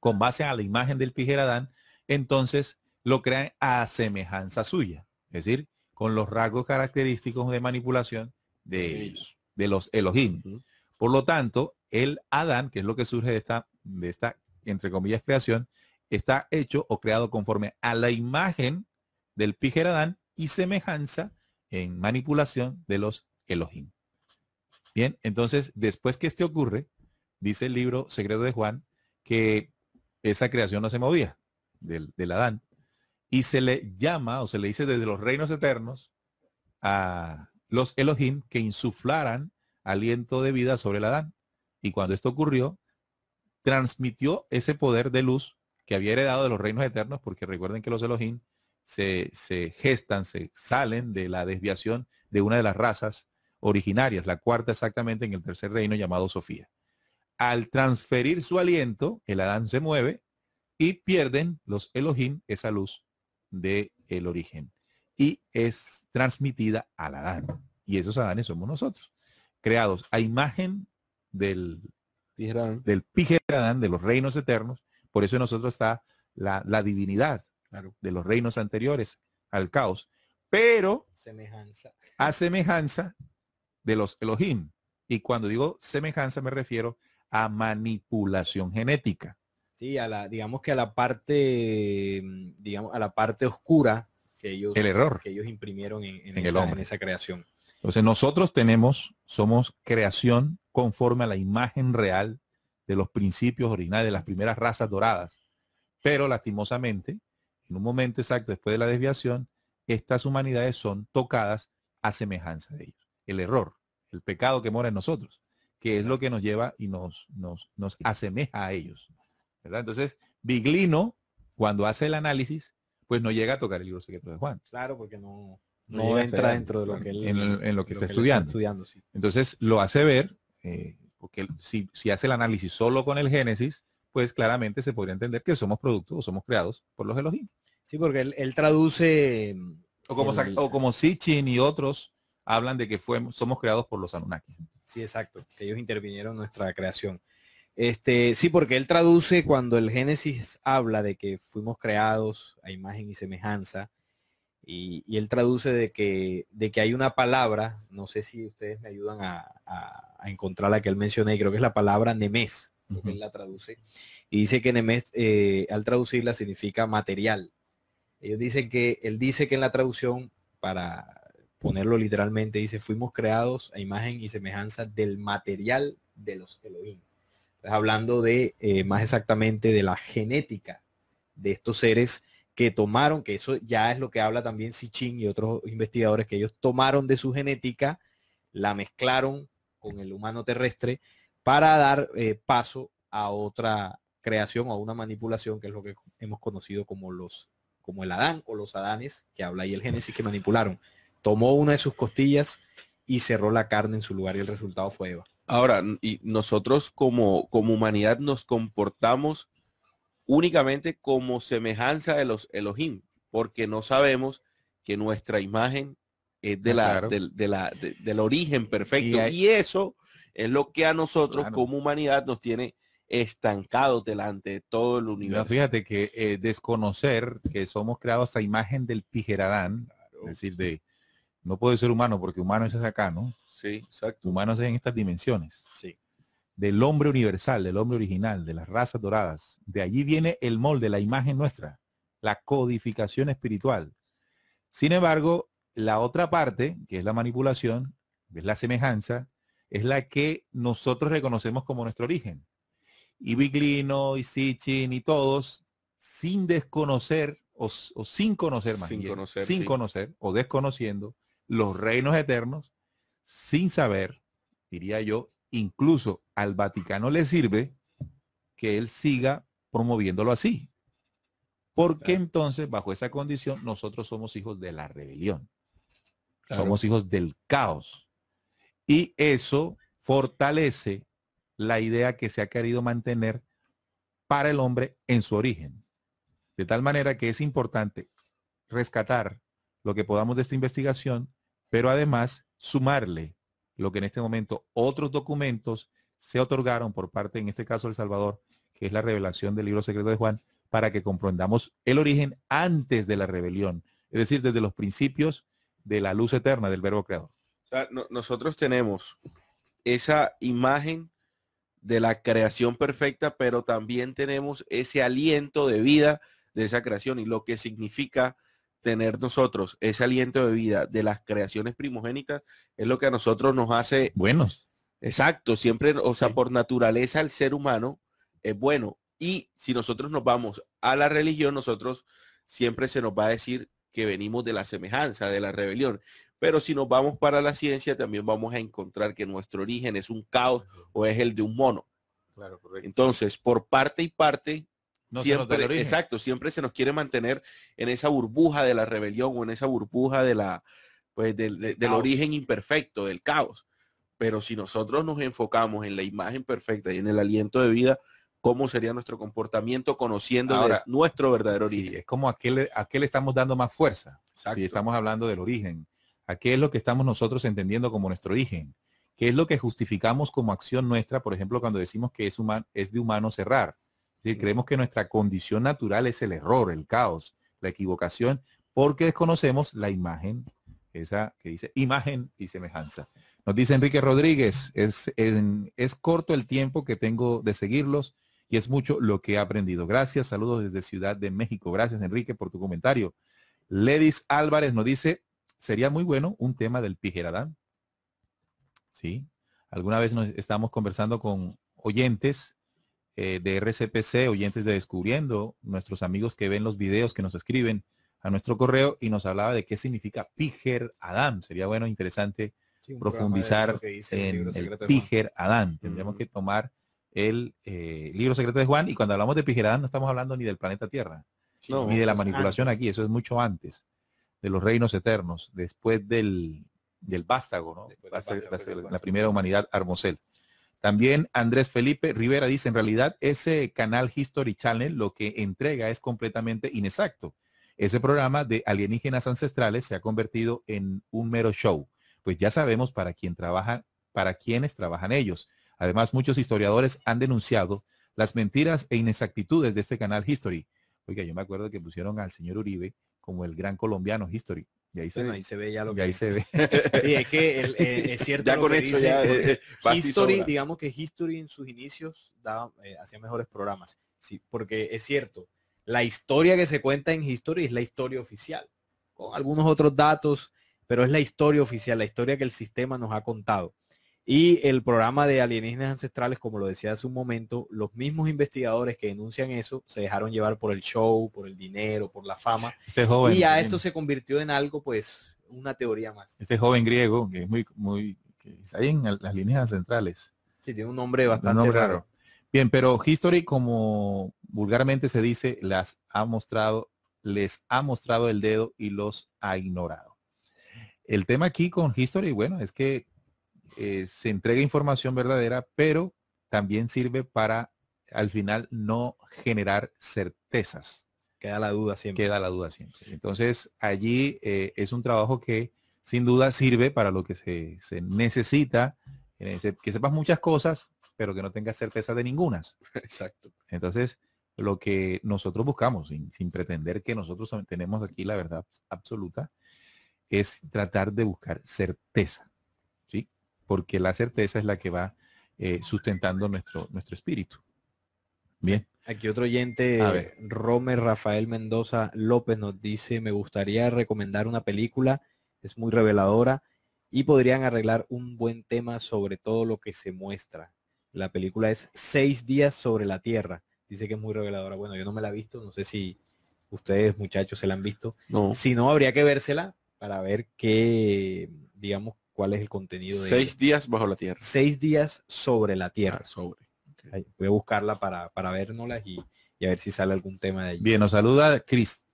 con base a la imagen del Pijeradán, entonces lo crean a semejanza suya es decir, con los rasgos característicos de manipulación de de los Elohim. Por lo tanto, el Adán, que es lo que surge de esta, de esta, entre comillas, creación, está hecho o creado conforme a la imagen del píger Adán y semejanza en manipulación de los Elohim. Bien, entonces, después que este ocurre, dice el libro Secreto de Juan, que esa creación no se movía del Adán, y se le llama o se le dice desde los reinos eternos a los Elohim que insuflaran aliento de vida sobre el Adán. Y cuando esto ocurrió, transmitió ese poder de luz que había heredado de los reinos eternos, porque recuerden que los Elohim se, se, gestan, se salen de la desviación de una de las razas originarias, la cuarta exactamente en el tercer reino llamado Sofía. Al transferir su aliento, el Adán se mueve y pierden los Elohim esa luz del el origen y es transmitida al Adán. Y esos Adanes somos nosotros, creados a imagen del Pijerán. del de los reinos eternos. Por eso en nosotros está la, la divinidad de los reinos anteriores al caos. Pero semejanza. a semejanza de los Elohim. Y cuando digo semejanza me refiero a manipulación genética a la, digamos que a la parte, mm, digamos, a la parte oscura que ellos, error. Que ellos imprimieron en, esa, en esa creación. Entonces nosotros tenemos, somos creación conforme a la imagen real de los principios originales, de las primeras razas doradas. Pero lastimosamente, en un momento exacto después de la desviación, estas humanidades son tocadas a semejanza de ellos. El error, el pecado que mora en nosotros, que es lo que nos lleva y nos, nos, nos asemeja a ellos. Entonces, Biglino, cuando hace el análisis, pues no llega a tocar el libro secreto de Juan. Claro, porque no, entra dentro de lo que él, en, lo que, está, estudiando. Entonces, lo hace ver, eh, porque si, hace el análisis solo con el Génesis, pues claramente se podría entender que somos productos o somos creados por los Elohim. Sí, porque él, traduce... O como, Sitchin y otros hablan de que somos creados por los Anunnakis. Sí, exacto, que ellos intervinieron en nuestra creación. Este, sí, porque él traduce cuando el Génesis habla de que fuimos creados a imagen y semejanza, y, él traduce de que, de que hay una palabra, no sé si ustedes me ayudan a, encontrar la que él mencioné. creo que es la palabra Nemes, uh él la traduce, y dice que Nemes eh, al traducirla, significa material. Ellos dicen que, él dice que en la traducción, para ponerlo literalmente, dice, fuimos creados a imagen y semejanza del material de los Elohim hablando de eh, más exactamente de la genética de estos seres que tomaron, que eso ya es lo que habla también Sichin y otros investigadores, que ellos tomaron de su genética, la mezclaron con el humano terrestre para dar eh, paso a otra creación, a una manipulación, que es lo que hemos conocido como los, como el Adán o los Adanes, que habla ahí el Génesis que manipularon. Tomó una de sus costillas y cerró la carne en su lugar y el resultado fue Eva. Ahora, y nosotros como, como humanidad nos comportamos únicamente como semejanza de los Elohim, porque no sabemos que nuestra imagen es de ah, la, del origen perfecto. Y, eso es lo que a nosotros como humanidad nos tiene estancados delante de todo el universo. fíjate que eh, desconocer que somos creados a imagen del Pijeradán, es decir, de no puede ser humano porque humano es acá, ¿no? Humanos en estas dimensiones. Del hombre universal, del hombre original, de las razas doradas. De allí viene el molde, la imagen nuestra, la codificación espiritual. Sin embargo, la otra parte, que es la manipulación, es la semejanza, es la que nosotros reconocemos como nuestro origen. Y Biglino, y Sitchin, y todos, sin desconocer o, sin conocer más sin conocer, sin conocer o desconociendo los reinos eternos, sin saber, diría yo, incluso al Vaticano le sirve que él siga promoviéndolo así. Porque entonces, bajo esa condición, nosotros somos hijos de la rebelión. Somos hijos del caos. Y eso fortalece la idea que se ha querido mantener para el hombre en su origen. De tal manera que es importante rescatar lo que podamos de esta investigación, pero además sumarle lo que en este momento otros documentos se otorgaron por parte, en este caso, del Salvador, que es la revelación del libro secreto de Juan, para que comprendamos el origen antes de la rebelión, es decir, desde los principios de la luz eterna del verbo creador. nosotros tenemos esa imagen de la creación perfecta, pero también tenemos ese aliento de vida de esa creación y lo que significa tener nosotros ese aliento de vida de las creaciones primogénitas es lo que a nosotros nos hace buenos. Exacto, siempre, o sea, por naturaleza el ser humano es bueno. Y si nosotros nos vamos a la religión, nosotros siempre se nos va a decir que venimos de la semejanza, de la rebelión. Pero si nos vamos para la ciencia, también vamos a encontrar que nuestro origen es un caos o es el de un mono. Entonces, por parte y parte, siempre, exacto, siempre se nos quiere mantener en esa burbuja de la rebelión o en esa burbuja de la, pues, del, origen imperfecto, del caos. Pero si nosotros nos enfocamos en la imagen perfecta y en el aliento de vida, ¿cómo sería nuestro comportamiento conociendo nuestro verdadero origen? es como a qué, le, a le estamos dando más fuerza. Si estamos hablando del origen, a qué es lo que estamos nosotros entendiendo como nuestro origen, qué es lo que justificamos como acción nuestra, por ejemplo, cuando decimos que es, es de humano cerrar creemos que nuestra condición natural es el error, el caos, la equivocación, porque desconocemos la imagen, esa que dice imagen y semejanza. Nos dice Enrique Rodríguez, es, corto el tiempo que tengo de seguirlos y es mucho lo que he aprendido. Gracias, saludos desde Ciudad de México. Gracias Enrique por tu comentario. Ledis Álvarez nos dice, sería muy bueno un tema del Pijeradán. Sí, alguna vez nos estamos conversando con oyentes eh, de RCPC, oyentes de Descubriendo, nuestros amigos que ven los videos, que nos escriben a nuestro correo y nos hablaba de qué significa Piger Adán. Sería bueno, interesante profundizar en el, Piger Adam. Tendríamos que tomar eh, el libro secreto de Juan y cuando hablamos de Piger Adán no estamos hablando ni del planeta Tierra, ni de la manipulación aquí, eso es mucho antes, de los reinos eternos, después del, del vástago, ¿no? vástago, la primera humanidad, Armosel. También Andrés Felipe Rivera dice, en realidad ese canal History Channel lo que entrega es completamente inexacto. Ese programa de alienígenas ancestrales se ha convertido en un mero show. Pues ya sabemos para quién trabajan, para quiénes trabajan ellos. Además, muchos historiadores han denunciado las mentiras e inexactitudes de este canal History. Oiga, yo me acuerdo que pusieron al señor Uribe como el gran colombiano History. Y ahí se ve. ya lo que... ahí se ve. Sí, es que eh, es cierto lo que dice, eh, History, digamos que History en sus inicios eh, hacía mejores programas. Sí, porque es cierto, la historia que se cuenta en History es la historia oficial, con algunos otros datos, pero es la historia oficial, la historia que el sistema nos ha contado. Y el programa de alienígenas ancestrales, como lo decía hace un momento, los mismos investigadores que denuncian eso se dejaron llevar por el show, por el dinero, por la fama. Este y ya esto se convirtió en algo, pues, una teoría más. Este joven griego, que es muy, muy, está ahí en las líneas centrales. Sí, tiene un nombre bastante raro. raro. Bien, pero History, como vulgarmente se dice, las ha mostrado, les ha mostrado el dedo y los ha ignorado. El tema aquí con History, bueno, es que eh, se entrega información verdadera, pero también sirve para al final no generar certezas. Queda la duda siempre. Queda la duda siempre. Entonces allí eh, es un trabajo que sin duda sirve para lo que se, necesita, que sepas muchas cosas, pero que no tengas certeza de ninguna. Exacto. Entonces, lo que nosotros buscamos, sin, sin, pretender que nosotros tenemos aquí la verdad absoluta, es tratar de buscar certeza porque la certeza es la que va eh, sustentando nuestro, nuestro espíritu. Bien. Aquí otro oyente, Romer Rafael Mendoza López nos dice, me gustaría recomendar una película, es muy reveladora y podrían arreglar un buen tema sobre todo lo que se muestra. La película es Seis días sobre la Tierra. Dice que es muy reveladora. Bueno, yo no me la he visto, no sé si ustedes muchachos se la han visto. Si no, habría que vérsela para ver qué, digamos, cuál es el contenido de seis días bajo la tierra seis días sobre la tierra ah, sobre voy a buscarla para para vernoslas y, y a ver si sale algún tema de ella. Bien, nos saluda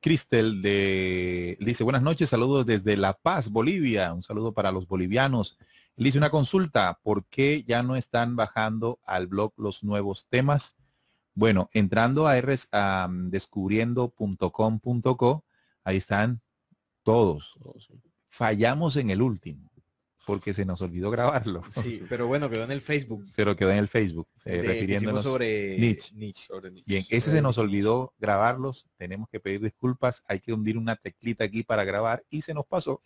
Cristel de, dice, buenas noches, saludos desde La Paz, Bolivia, un saludo para los bolivianos. Le una consulta, ¿por qué ya no están bajando al blog los nuevos temas? Bueno, entrando a, rs, a mm, descubriendo.com.co, ahí están todos. Fallamos en el último porque se nos olvidó grabarlo. Sí, pero bueno, quedó en el Facebook. Pero quedó en el Facebook, eh, refiriéndonos sobre Nietzsche. Bien, ese se nos olvidó grabarlos, tenemos que pedir disculpas, hay que hundir una teclita aquí para grabar y se nos pasó.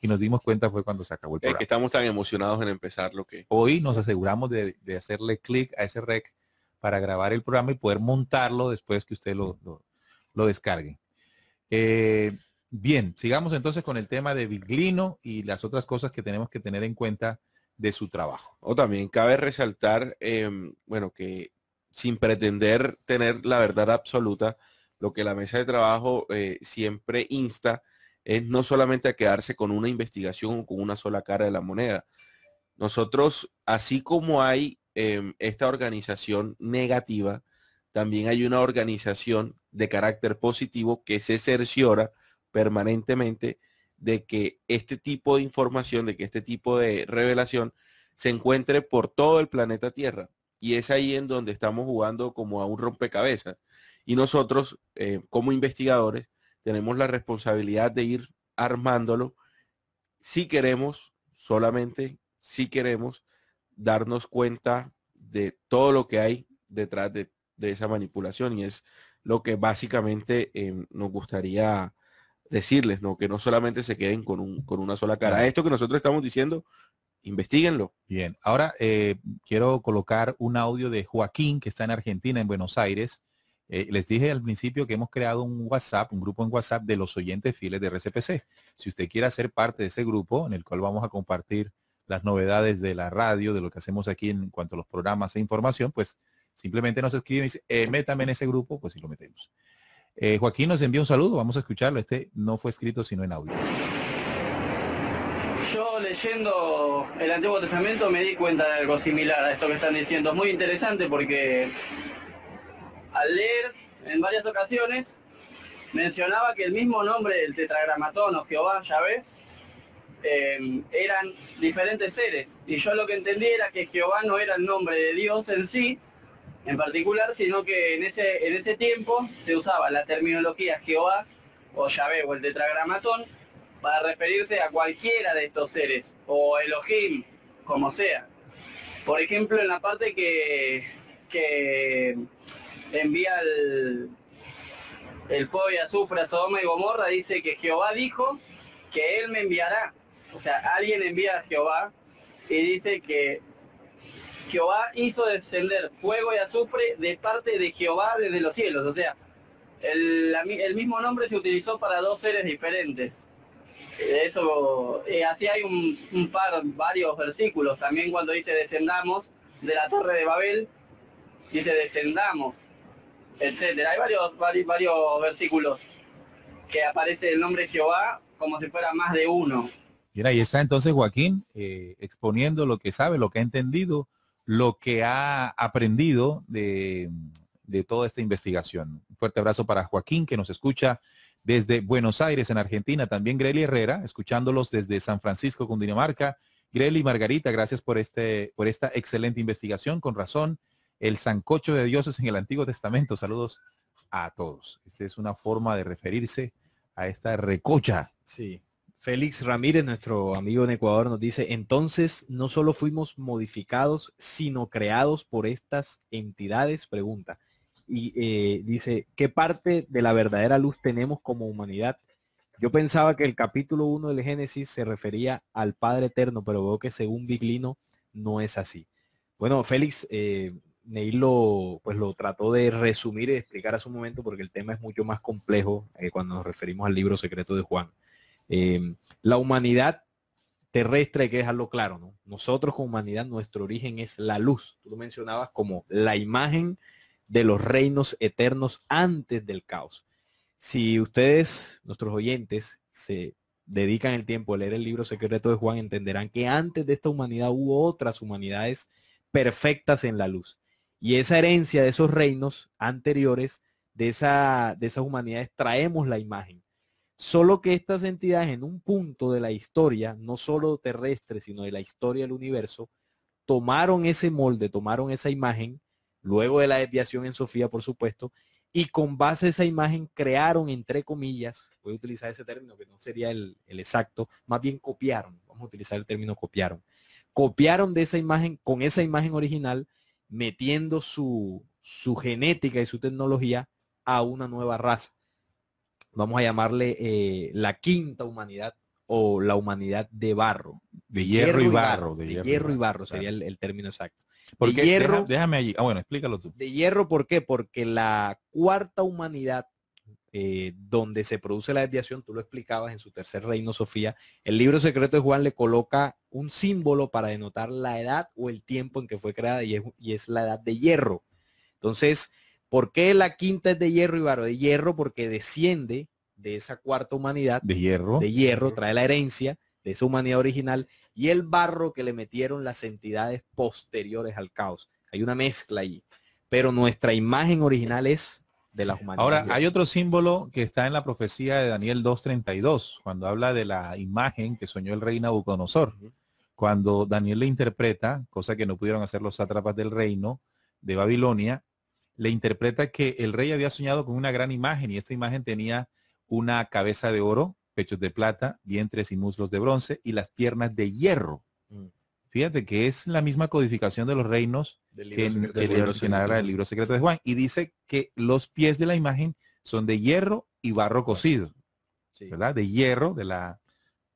Y nos dimos cuenta fue cuando se acabó el programa. Es que estamos tan emocionados en empezar lo que... Hoy nos aseguramos de, hacerle clic a ese rec para grabar el programa y poder montarlo después que usted lo, lo, descargue. Eh, Bien, sigamos entonces con el tema de Biglino y las otras cosas que tenemos que tener en cuenta de su trabajo. O también cabe resaltar, em, bueno, que sin pretender tener la verdad absoluta, lo que la mesa de trabajo eh, siempre insta es no solamente a quedarse con una investigación o con una sola cara de la moneda. Nosotros, así como hay em, esta organización negativa, también hay una organización de carácter positivo que se cerciora permanentemente de que este tipo de información, de que este tipo de revelación se encuentre por todo el planeta Tierra. Y es ahí en donde estamos jugando como a un rompecabezas. Y nosotros, eh, como investigadores, tenemos la responsabilidad de ir armándolo si queremos, solamente si queremos, darnos cuenta de todo lo que hay detrás de, esa manipulación. Y es lo que básicamente eh, nos gustaría decirles, ¿no? Que no solamente se queden con, una sola cara. Esto que nosotros estamos diciendo, investiguenlo. Bien, ahora eh, quiero colocar un audio de Joaquín, que está en Argentina, en Buenos Aires. Eh, les dije al principio que hemos creado un WhatsApp, un grupo en WhatsApp de los oyentes fieles de RCPC. Si usted quiere ser parte de ese grupo, en el cual vamos a compartir las novedades de la radio, de lo que hacemos aquí en cuanto a los programas e información, pues simplemente nos escribe y dice, eh, métame en ese grupo, pues si lo metemos. Eh, Joaquín nos envió un saludo, vamos a escucharlo. Este no fue escrito sino en audio. Yo leyendo el Antiguo Testamento me di cuenta de algo similar a esto que están diciendo. Es muy interesante porque al leer en varias ocasiones mencionaba que el mismo nombre del tetragramatón o Jehová, Yahvé, eh, eran diferentes seres. Y yo lo que entendí era que Jehová no era el nombre de Dios en sí, en particular, sino que en ese, en ese tiempo se usaba la terminología Jehová o Yahvé o el tetragramatón para referirse a cualquiera de estos seres o Elohim, como sea. Por ejemplo, en la parte que, envía el, el fuego y azufre Sodoma y Gomorra, dice que Jehová dijo que él me enviará. O sea, alguien envía a Jehová y dice que Jehová hizo descender fuego y azufre de parte de Jehová desde los cielos. O sea, el, mismo nombre se utilizó para dos seres diferentes. Eso, eh, así hay un, par, varios versículos. También cuando dice descendamos de la torre de Babel, dice descendamos, etcétera. Hay varios, varios, versículos que aparece el nombre Jehová como si fuera más de uno. Mira, ahí está entonces Joaquín eh, exponiendo lo que sabe, lo que ha entendido lo que ha aprendido de, toda esta investigación. Un fuerte abrazo para Joaquín que nos escucha desde Buenos Aires, en Argentina. También Greli Herrera, escuchándolos desde San Francisco, Cundinamarca. Greli y Margarita, gracias por, este, por esta excelente investigación. Con razón, el sancocho de dioses en el Antiguo Testamento. Saludos a todos. Esta es una forma de referirse a esta recocha sí. Félix Ramírez, nuestro amigo en Ecuador, nos dice, entonces no solo fuimos modificados, sino creados por estas entidades, pregunta. Y eh, dice, ¿qué parte de la verdadera luz tenemos como humanidad? Yo pensaba que el capítulo 1 del Génesis se refería al Padre Eterno, pero veo que según Biglino no es así. Bueno, Félix, eh, Neil lo, pues lo trató de resumir y explicar a su momento porque el tema es mucho más complejo eh, cuando nos referimos al libro secreto de Juan. Em, la humanidad terrestre hay que dejarlo claro, ¿no? Nosotros como humanidad, nuestro origen es la luz. Tú lo mencionabas como la imagen de los reinos eternos antes del caos. Si ustedes, nuestros oyentes, se dedican el tiempo a leer el libro secreto de Juan, entenderán que antes de esta humanidad hubo otras humanidades perfectas en la luz. Y esa herencia de esos reinos anteriores, de, esa, de esas humanidades, traemos la imagen. Solo que estas entidades en un punto de la historia, no solo terrestre, sino de la historia del universo, tomaron ese molde, tomaron esa imagen, luego de la desviación en Sofía, por supuesto, y con base a esa imagen crearon, entre comillas, voy a utilizar ese término que no sería el, exacto, más bien copiaron, vamos a utilizar el término copiaron, copiaron de esa imagen, con esa imagen original, metiendo su genética y su tecnología a una nueva raza vamos a llamarle eh, la quinta humanidad o la humanidad de barro. De hierro, y, barro, De, hierro, y barro sería el, término exacto. Porque de hierro, déjame allí. Ah, bueno, explícalo tú. De hierro, ¿por qué? Porque la cuarta humanidad eh, donde se produce la desviación, tú lo explicabas en su tercer reino, Sofía, el libro secreto de Juan le coloca un símbolo para denotar la edad o el tiempo en que fue creada y es la edad de hierro. Entonces, ¿Por qué la quinta es de hierro y barro? De hierro porque desciende de esa cuarta humanidad. De hierro. De hierro, trae la herencia de esa humanidad original y el barro que le metieron las entidades posteriores al caos. Hay una mezcla allí. Pero nuestra imagen original es de la humanidad. Ahora, hay otro símbolo que está en la profecía de Daniel 2.32, cuando habla de la imagen que soñó el rey Nabucodonosor. Cuando Daniel le interpreta, cosa que no pudieron hacer los sátrapas del reino de Babilonia, le interpreta que el rey había soñado con una gran imagen y esta imagen tenía una cabeza de oro, pechos de plata, vientres y muslos de bronce y las piernas de hierro. Mm. Fíjate que es la misma codificación de los reinos que, en, el libro secreto de Juan. Y dice que los pies de la imagen son de hierro y barro cocido. ¿Verdad? De hierro, de la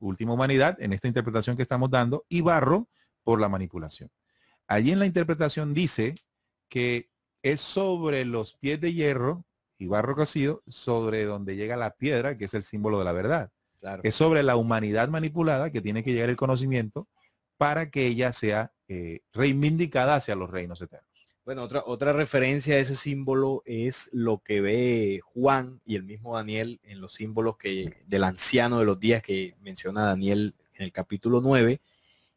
última humanidad, en esta interpretación que estamos dando, y barro por la manipulación. Allí en la interpretación dice que es sobre los pies de hierro y barro cocido, sobre donde llega la piedra, que es el símbolo de la verdad. Es sobre la humanidad manipulada que tiene que llegar el conocimiento para que ella sea eh, reivindicada hacia los reinos eternos. Bueno, otra, otra referencia a ese símbolo es lo que ve Juan y el mismo Daniel en los símbolos que, del anciano de los días que menciona Daniel en el capítulo 9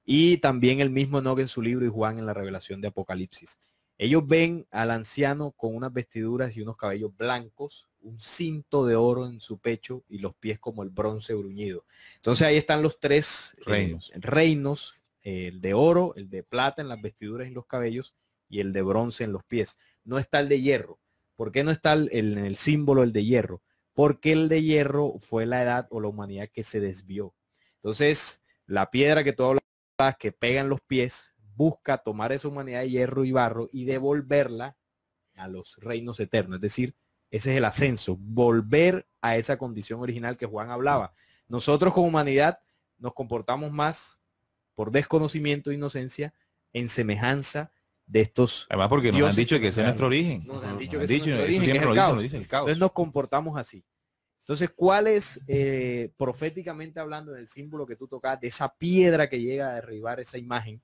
y también el mismo Nogue en su libro y Juan en la revelación de Apocalipsis. Ellos ven al anciano con unas vestiduras y unos cabellos blancos, un cinto de oro en su pecho y los pies como el bronce bruñido. Entonces ahí están los tres eh, reinos, reinos el de oro, el de plata en las vestiduras y los cabellos y el de bronce en los pies. No está el de hierro. ¿Por qué no está el, símbolo el de hierro? Porque el de hierro fue la edad o la humanidad que se desvió. Entonces, la piedra que tú hablas que pegan los pies busca tomar esa humanidad de hierro y barro y devolverla a los reinos eternos. Es decir, ese es el ascenso, volver a esa condición original que Juan hablaba. Nosotros como humanidad nos comportamos más por desconocimiento e inocencia en semejanza de estos. Además, porque nos han dicho que ese es nuestro origen. Nos han dicho que es nuestro el caos. Entonces nos comportamos así. Entonces, ¿cuál es, eh, proféticamente hablando, del símbolo que tú tocas, de esa piedra que llega a derribar esa imagen?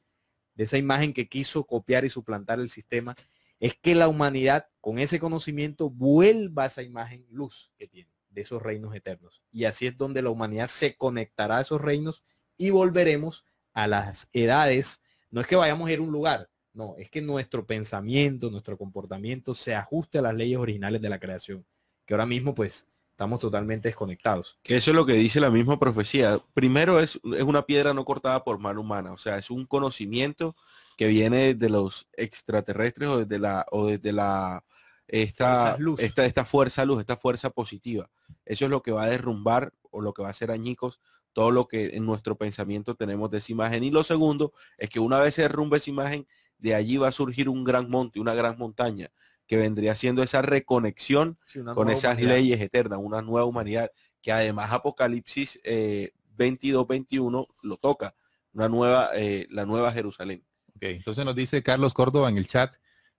de esa imagen que quiso copiar y suplantar el sistema, es que la humanidad con ese conocimiento vuelva a esa imagen luz que tiene de esos reinos eternos. Y así es donde la humanidad se conectará a esos reinos y volveremos a las edades. No es que vayamos a ir a un lugar, no, es que nuestro pensamiento, nuestro comportamiento se ajuste a las leyes originales de la creación, que ahora mismo pues estamos totalmente desconectados. eso es lo que dice la misma profecía. Primero es, es una piedra no cortada por mano humana, o sea, es un conocimiento que viene de los extraterrestres o desde la o desde la esta luz. de esta fuerza luz, esta fuerza positiva. Eso es lo que va a derrumbar o lo que va a hacer añicos todo lo que en nuestro pensamiento tenemos de esa imagen. Y lo segundo es que una vez se derrumbe esa imagen, de allí va a surgir un gran monte, una gran montaña, que vendría siendo esa reconexión con esas leyes eternas, una nueva humanidad, que además Apocalipsis 22-21 eh, lo toca, una nueva, eh, la nueva Jerusalén. entonces nos dice Carlos Córdoba en el chat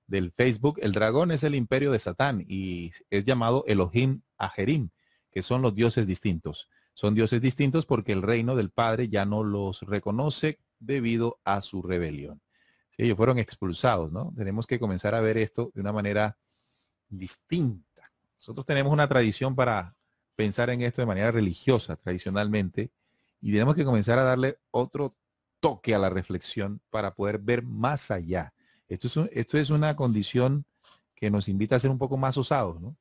del Facebook, el dragón es el imperio de Satán y es llamado Elohim Ajerim, que son los dioses distintos. Son dioses distintos porque el reino del Padre ya no los reconoce debido a su rebelión ellos fueron expulsados, ¿no? Tenemos que comenzar a ver esto de una manera distinta. Nosotros tenemos una tradición para pensar en esto de manera religiosa, tradicionalmente, y tenemos que comenzar a darle otro toque a la reflexión para poder ver más allá. Esto es, una condición que nos invita a ser un poco más osados, ¿no?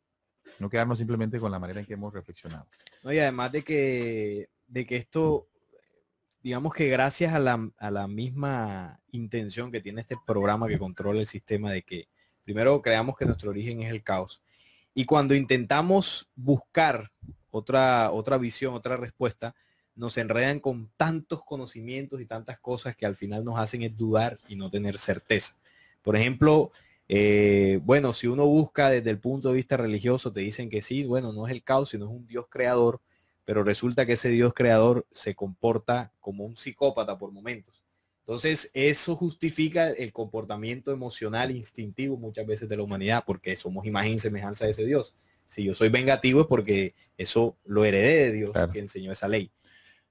No quedarnos simplemente con la manera en que hemos reflexionado. y además de que, de que esto digamos que gracias a la, misma intención que tiene este programa que controla el sistema de que primero creamos que nuestro origen es el caos. Y cuando intentamos buscar otra, otra visión, otra respuesta, nos enredan con tantos conocimientos y tantas cosas que al final nos hacen es dudar y no tener certeza. Por ejemplo, eh, bueno, si uno busca desde el punto de vista religioso, te dicen que sí, bueno, no es el caos, sino es un Dios creador, pero resulta que ese Dios creador se comporta como un psicópata por momentos. Entonces, eso justifica el comportamiento emocional instintivo muchas veces de la humanidad, porque somos imagen y semejanza de ese Dios. Si yo soy vengativo es porque eso lo heredé de Dios que enseñó esa ley.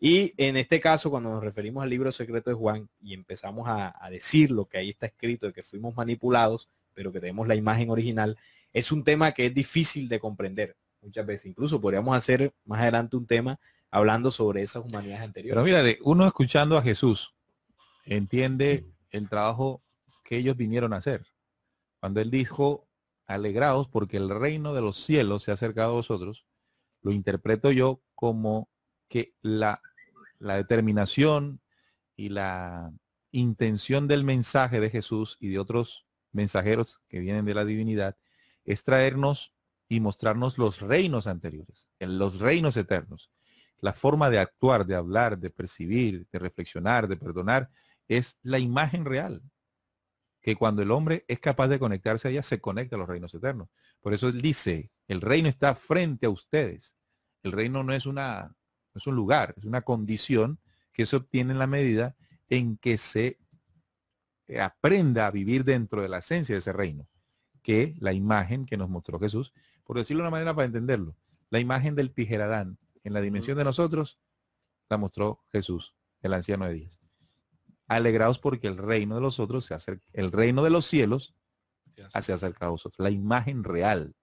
Y en este caso, cuando nos referimos al libro secreto de Juan y empezamos a, a decir lo que ahí está escrito, de que fuimos manipulados, pero que tenemos la imagen original, es un tema que es difícil de comprender muchas veces. Incluso podríamos hacer más adelante un tema hablando sobre esas humanidades anteriores. Pero de uno escuchando a Jesús entiende el trabajo que ellos vinieron a hacer. Cuando él dijo, alegraos porque el reino de los cielos se ha acercado a vosotros, lo interpreto yo como que la, la determinación y la intención del mensaje de Jesús y de otros mensajeros que vienen de la divinidad es traernos y mostrarnos los reinos anteriores, en los reinos eternos. La forma de actuar, de hablar, de percibir, de reflexionar, de perdonar, es la imagen real. Que cuando el hombre es capaz de conectarse a ella, se conecta a los reinos eternos. Por eso él dice, el reino está frente a ustedes. El reino no es, una, no es un lugar, es una condición que se obtiene en la medida en que se eh, aprenda a vivir dentro de la esencia de ese reino, que la imagen que nos mostró Jesús por decirlo de una manera para entenderlo, la imagen del tijeradán en la dimensión de nosotros la mostró Jesús, el anciano de días. alegrados porque el reino de los otros se hace el reino de los cielos se acerca a vosotros, la imagen real.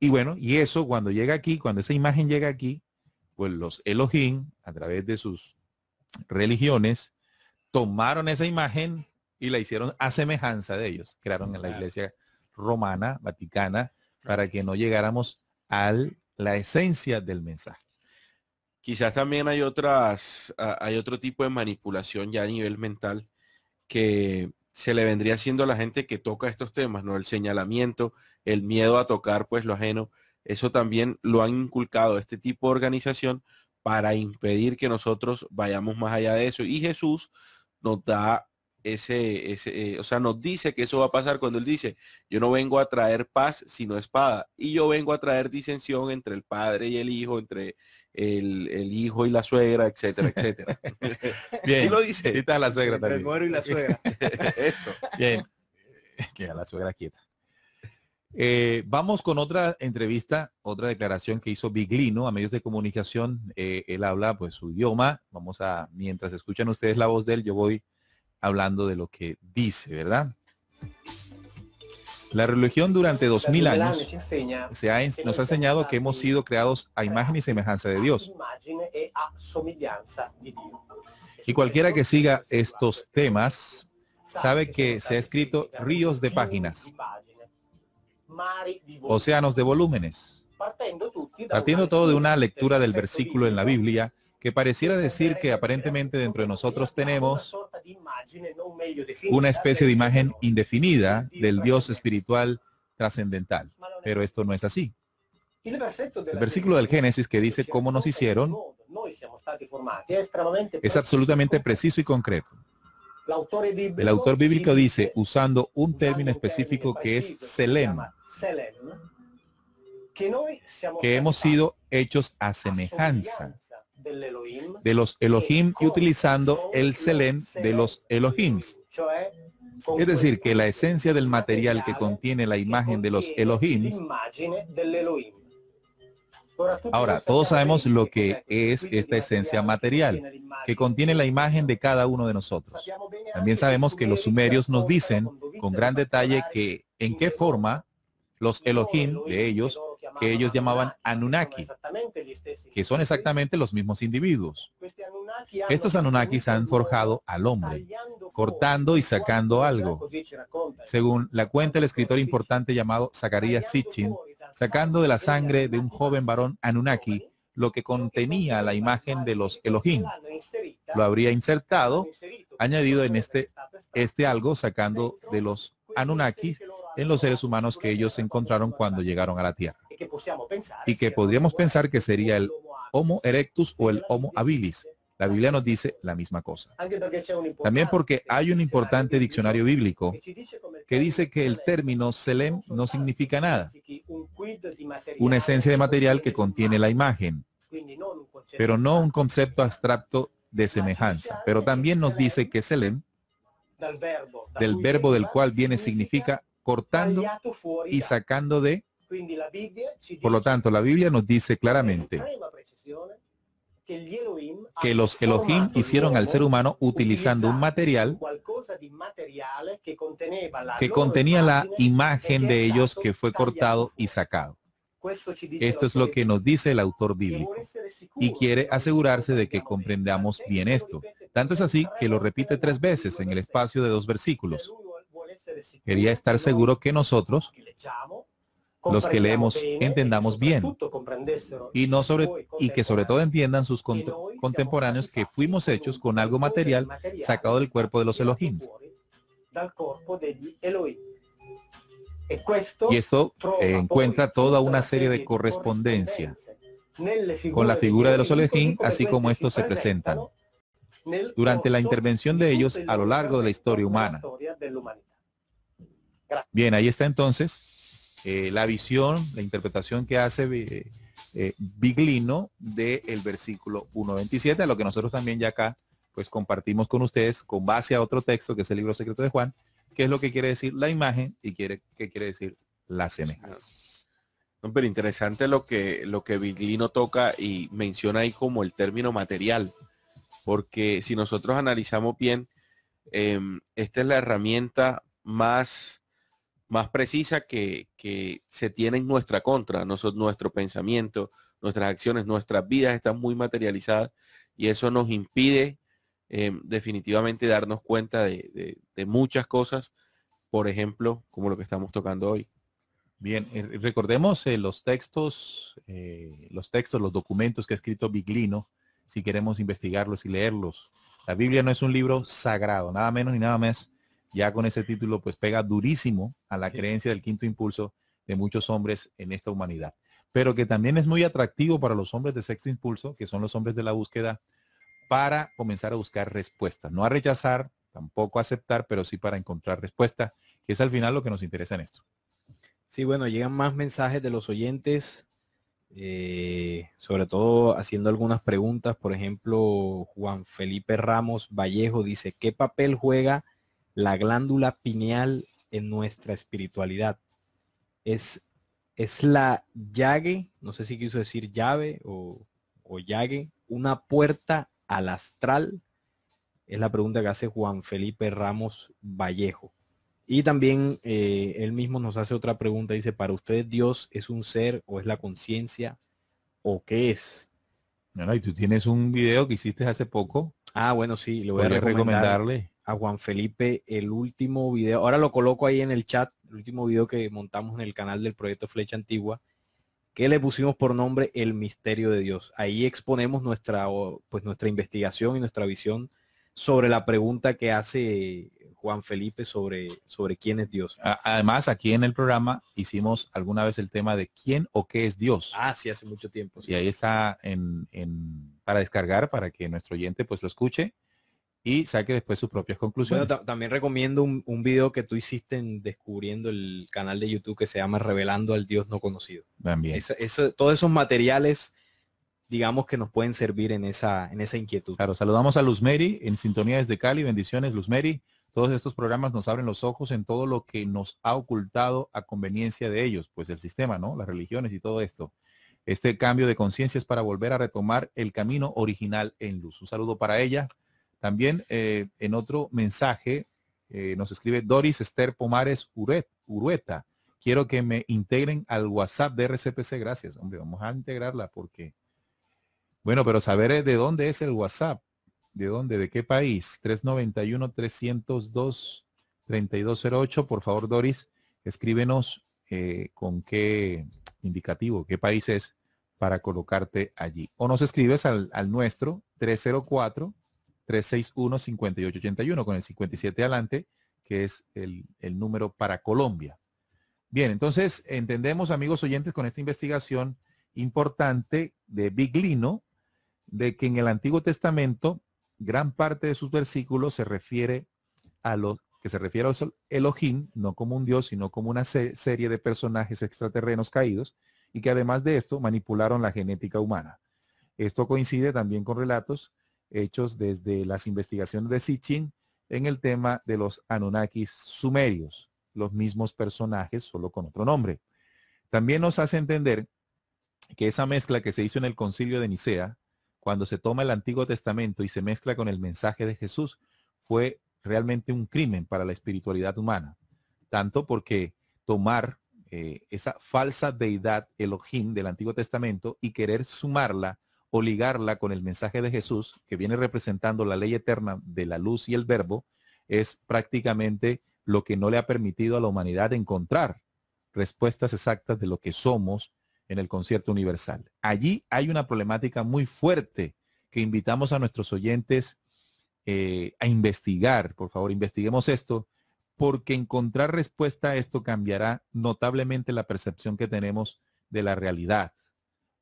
Y bueno, y eso cuando llega aquí, cuando esa imagen llega aquí, pues los Elohim, a través de sus religiones, tomaron esa imagen y la hicieron a semejanza de ellos. Crearon en la iglesia romana, vaticana, para que no llegáramos a la esencia del mensaje. Quizás también hay otras, ah, hay otro tipo de manipulación ya a nivel mental que se le vendría haciendo a la gente que toca estos temas, ¿no? El señalamiento, el miedo a tocar pues lo ajeno, eso también lo han inculcado este tipo de organización para impedir que nosotros vayamos más allá de eso. Y Jesús nos da ese, ese eh, o sea, nos dice que eso va a pasar cuando él dice, yo no vengo a traer paz sino espada, y yo vengo a traer disensión entre el padre y el hijo, entre el, hijo y la suegra, etcétera, etcétera. Bien. lo dice? Y está la suegra también. El muero y la suegra. Bien. Queda la suegra quieta. Eh, vamos con otra entrevista, otra declaración que hizo Biglino a medios de comunicación. Eh, él habla pues su idioma. Vamos a, mientras escuchan ustedes la voz de él, yo voy hablando de lo que dice, ¿verdad? La religión durante dos mil años nos ha enseñado que hemos sido creados a imagen y semejanza de Dios. Y cualquiera que siga estos temas sabe que se ha escrito ríos de páginas, océanos de volúmenes, partiendo todo de una lectura del versículo en la Biblia que pareciera decir que aparentemente dentro de nosotros tenemos una especie de imagen indefinida del Dios espiritual trascendental, pero esto no es así. El versículo del Génesis que dice cómo nos hicieron es absolutamente preciso y concreto. El autor bíblico dice, usando un término específico que es Selema, que hemos sido hechos a semejanza de los Elohim y utilizando el Selem de los Elohim, Es decir, que la esencia del material que contiene la imagen de los Elohim. Ahora, todos sabemos lo que es esta esencia material, que contiene la imagen de cada uno de nosotros. También sabemos que los sumerios nos dicen con gran detalle que en qué forma los Elohim de ellos que ellos llamaban Anunnaki, que son exactamente los mismos individuos. Estos Anunnakis han forjado al hombre, cortando y sacando algo. Según la cuenta el escritor importante llamado Zacarías Sitchin, sacando de la sangre de un joven varón Anunnaki lo que contenía la imagen de los Elohim. Lo habría insertado, añadido en este, este algo, sacando de los Anunnaki, en los seres humanos que ellos encontraron cuando llegaron a la Tierra. Y que podríamos pensar que sería el Homo erectus o el Homo habilis. La Biblia nos dice la misma cosa. También porque hay un importante diccionario bíblico que dice que el término selem no significa nada. Una esencia de material que contiene la imagen, pero no un concepto abstracto de semejanza. Pero también nos dice que selem, del verbo del cual viene significa cortando y sacando de... Por lo tanto, la Biblia nos dice claramente que los Elohim hicieron al ser humano utilizando un material que contenía la e imagen de ellos que fue cortado y sacado. Esto es lo que nos dice el autor bíblico y quiere asegurarse de que comprendamos bien esto. Tanto es así que lo repite tres veces en el espacio de dos versículos. Quería estar seguro que nosotros, los que leemos, entendamos bien y, no sobre, y que sobre todo entiendan sus contemporáneos que fuimos hechos con algo material sacado del cuerpo de los Elohim. Y esto encuentra toda una serie de correspondencias con la figura de los Elohim, así como estos se presentan durante la intervención de ellos a lo largo de la historia humana. Bien, ahí está entonces eh, la visión, la interpretación que hace eh, eh, Biglino del versículo 1.27, a lo que nosotros también ya acá pues compartimos con ustedes con base a otro texto que es el libro secreto de Juan, qué es lo que quiere decir la imagen y quiere, qué quiere decir la semejanza. pero interesante lo que, lo que Biglino toca y menciona ahí como el término material, porque si nosotros analizamos bien, em, esta es la herramienta más más precisa que, se tiene en nuestra contra. Nosotros, nuestro pensamiento, nuestras acciones, nuestras vidas están muy materializadas y eso nos impide em, definitivamente darnos cuenta de, muchas cosas, por ejemplo, como lo que estamos tocando hoy. Bien, eh, recordemos eh, los textos, eh, los textos, los documentos que ha escrito Biglino, si queremos investigarlos y leerlos. La Biblia no es un libro sagrado, nada menos ni nada más ya con ese título pues pega durísimo a la creencia del quinto impulso de muchos hombres en esta humanidad. Pero que también es muy atractivo para los hombres de sexto impulso, que son los hombres de la búsqueda, para comenzar a buscar respuestas. No a rechazar, tampoco a aceptar, pero sí para encontrar respuesta, que es al final lo que nos interesa en esto. Sí, bueno, llegan más mensajes de los oyentes, eh, sobre todo haciendo algunas preguntas. Por ejemplo, Juan Felipe Ramos Vallejo dice, ¿qué papel juega la glándula pineal en nuestra espiritualidad. Es, es la llague, no sé si quiso decir llave o, o llague, una puerta al astral, es la pregunta que hace Juan Felipe Ramos Vallejo. Y también eh, él mismo nos hace otra pregunta, dice, ¿para usted Dios es un ser o es la conciencia o qué es? Bueno, y tú tienes un video que hiciste hace poco. Ah, bueno, sí, le voy a recomendarle a Juan Felipe el último video. Ahora lo coloco ahí en el chat, el último video que montamos en el canal del proyecto Flecha Antigua, que le pusimos por nombre El Misterio de Dios. Ahí exponemos nuestra, pues, nuestra investigación y nuestra visión sobre la pregunta que hace Juan Felipe sobre, sobre quién es Dios. Además, aquí en el programa hicimos alguna vez el tema de quién o qué es Dios. Ah, sí, hace mucho tiempo. Y ahí está en, para descargar, para que nuestro oyente pues lo escuche y saque después sus propias conclusiones. también recomiendo un, video que tú hiciste en descubriendo el canal de YouTube que se llama Revelando al Dios no conocido. También. todos esos materiales, digamos que nos pueden servir en esa, en esa inquietud. Claro, saludamos a Luz Mary en sintonía desde Cali. Bendiciones, Luz Mary. Todos estos programas nos abren los ojos en todo lo que nos ha ocultado a conveniencia de ellos, pues el sistema, ¿no? Las religiones y todo esto. Este cambio de conciencia es para volver a retomar el camino original en luz. Un saludo para ella. También eh, en otro mensaje eh, nos escribe Doris Esther Pomares Urueta. Quiero que me integren al WhatsApp de RCPC. Gracias. Hombre, vamos a integrarla porque... Bueno, pero saber eh, de dónde es el WhatsApp. ¿De dónde? ¿De qué país? 391-302-3208. Por favor, Doris, escríbenos con qué indicativo, qué país es para colocarte allí. O nos escribes al, al nuestro 304 361-5881 con el 57 adelante, que es el, número para Colombia. Bien, entonces entendemos, amigos oyentes, con esta investigación importante de Biglino, de que en el Antiguo Testamento gran parte de sus versículos se refiere a los que se refiere a Elohim, no como un dios, sino como una serie de personajes extraterrenos caídos, y que además de esto manipularon la genética humana. Esto coincide también con relatos hechos desde las investigaciones de Sitchin en el tema de los Anunnakis sumerios, los mismos personajes solo con otro nombre. También nos hace entender que esa mezcla que se hizo en el concilio de Nicea, cuando se toma el Antiguo Testamento y se mezcla con el mensaje de Jesús, fue realmente un crimen para la espiritualidad humana, tanto porque tomar eh, esa falsa deidad Elohim del Antiguo Testamento y querer sumarla o ligarla con el mensaje de Jesús, que viene representando la ley eterna de la luz y el verbo, es prácticamente lo que no le ha permitido a la humanidad encontrar respuestas exactas de lo que somos en el concierto universal. Allí hay una problemática muy fuerte que invitamos a nuestros oyentes eh, a investigar. Por favor, investiguemos esto, porque encontrar respuesta a esto cambiará notablemente la percepción que tenemos de la realidad.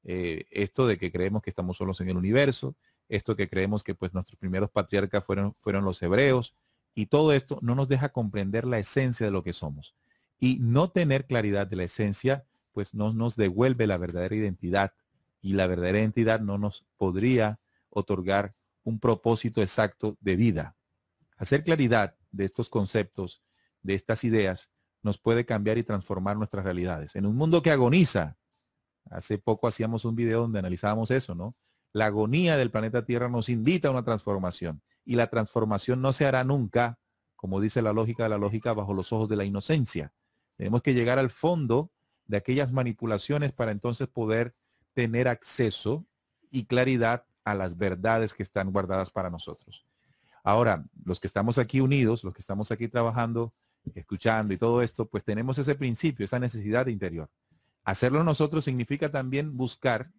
Eh, esto de que creemos que estamos solos en el universo, esto que creemos que pues nuestros primeros patriarcas fueron, fueron los hebreos, y todo esto no nos deja comprender la esencia de lo que somos. Y no tener claridad de la esencia, pues no nos devuelve la verdadera identidad, y la verdadera identidad no nos podría otorgar un propósito exacto de vida. Hacer claridad de estos conceptos, de estas ideas, nos puede cambiar y transformar nuestras realidades. En un mundo que agoniza Hace poco hacíamos un video donde analizábamos eso, ¿no? La agonía del planeta Tierra nos invita a una transformación y la transformación no se hará nunca, como dice la lógica de la lógica, bajo los ojos de la inocencia. Tenemos que llegar al fondo de aquellas manipulaciones para entonces poder tener acceso y claridad a las verdades que están guardadas para nosotros. Ahora, los que estamos aquí unidos, los que estamos aquí trabajando, escuchando y todo esto, pues tenemos ese principio, esa necesidad interior. Hacerlo nosotros significa también buscar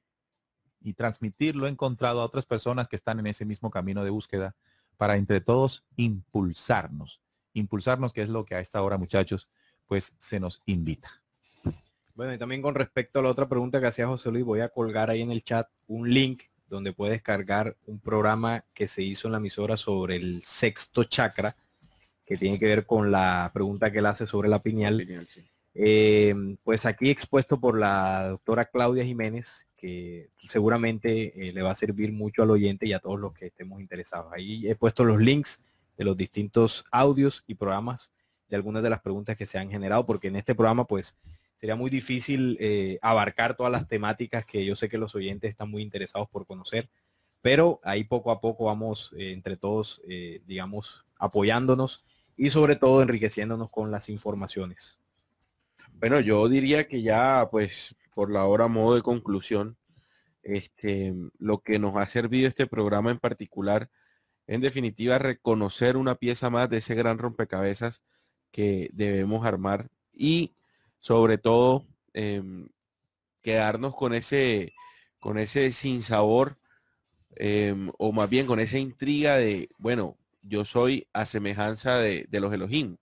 y transmitir lo encontrado a otras personas que están en ese mismo camino de búsqueda para entre todos impulsarnos. Impulsarnos, que es lo que a esta hora, muchachos, pues se nos invita. Bueno, y también con respecto a la otra pregunta que hacía José Luis, voy a colgar ahí en el chat un link donde puedes cargar un programa que se hizo en la emisora sobre el sexto chakra, que tiene que ver con la pregunta que él hace sobre la piñal. Em, pues aquí expuesto por la doctora Claudia Jiménez, que seguramente eh, le va a servir mucho al oyente y a todos los que estemos interesados. Ahí he puesto los links de los distintos audios y programas de algunas de las preguntas que se han generado, porque en este programa pues sería muy difícil eh, abarcar todas las temáticas que yo sé que los oyentes están muy interesados por conocer, pero ahí poco a poco vamos eh, entre todos, digamos, apoyándonos y sobre todo enriqueciéndonos con las informaciones. Bueno, yo diría que ya, pues, por la hora modo de conclusión, este, lo que nos ha servido este programa en particular, en definitiva, reconocer una pieza más de ese gran rompecabezas que debemos armar y sobre todo em, quedarnos con ese, con ese sinsabor em, o más bien con esa intriga de, bueno, yo soy a semejanza de, de los Elohim,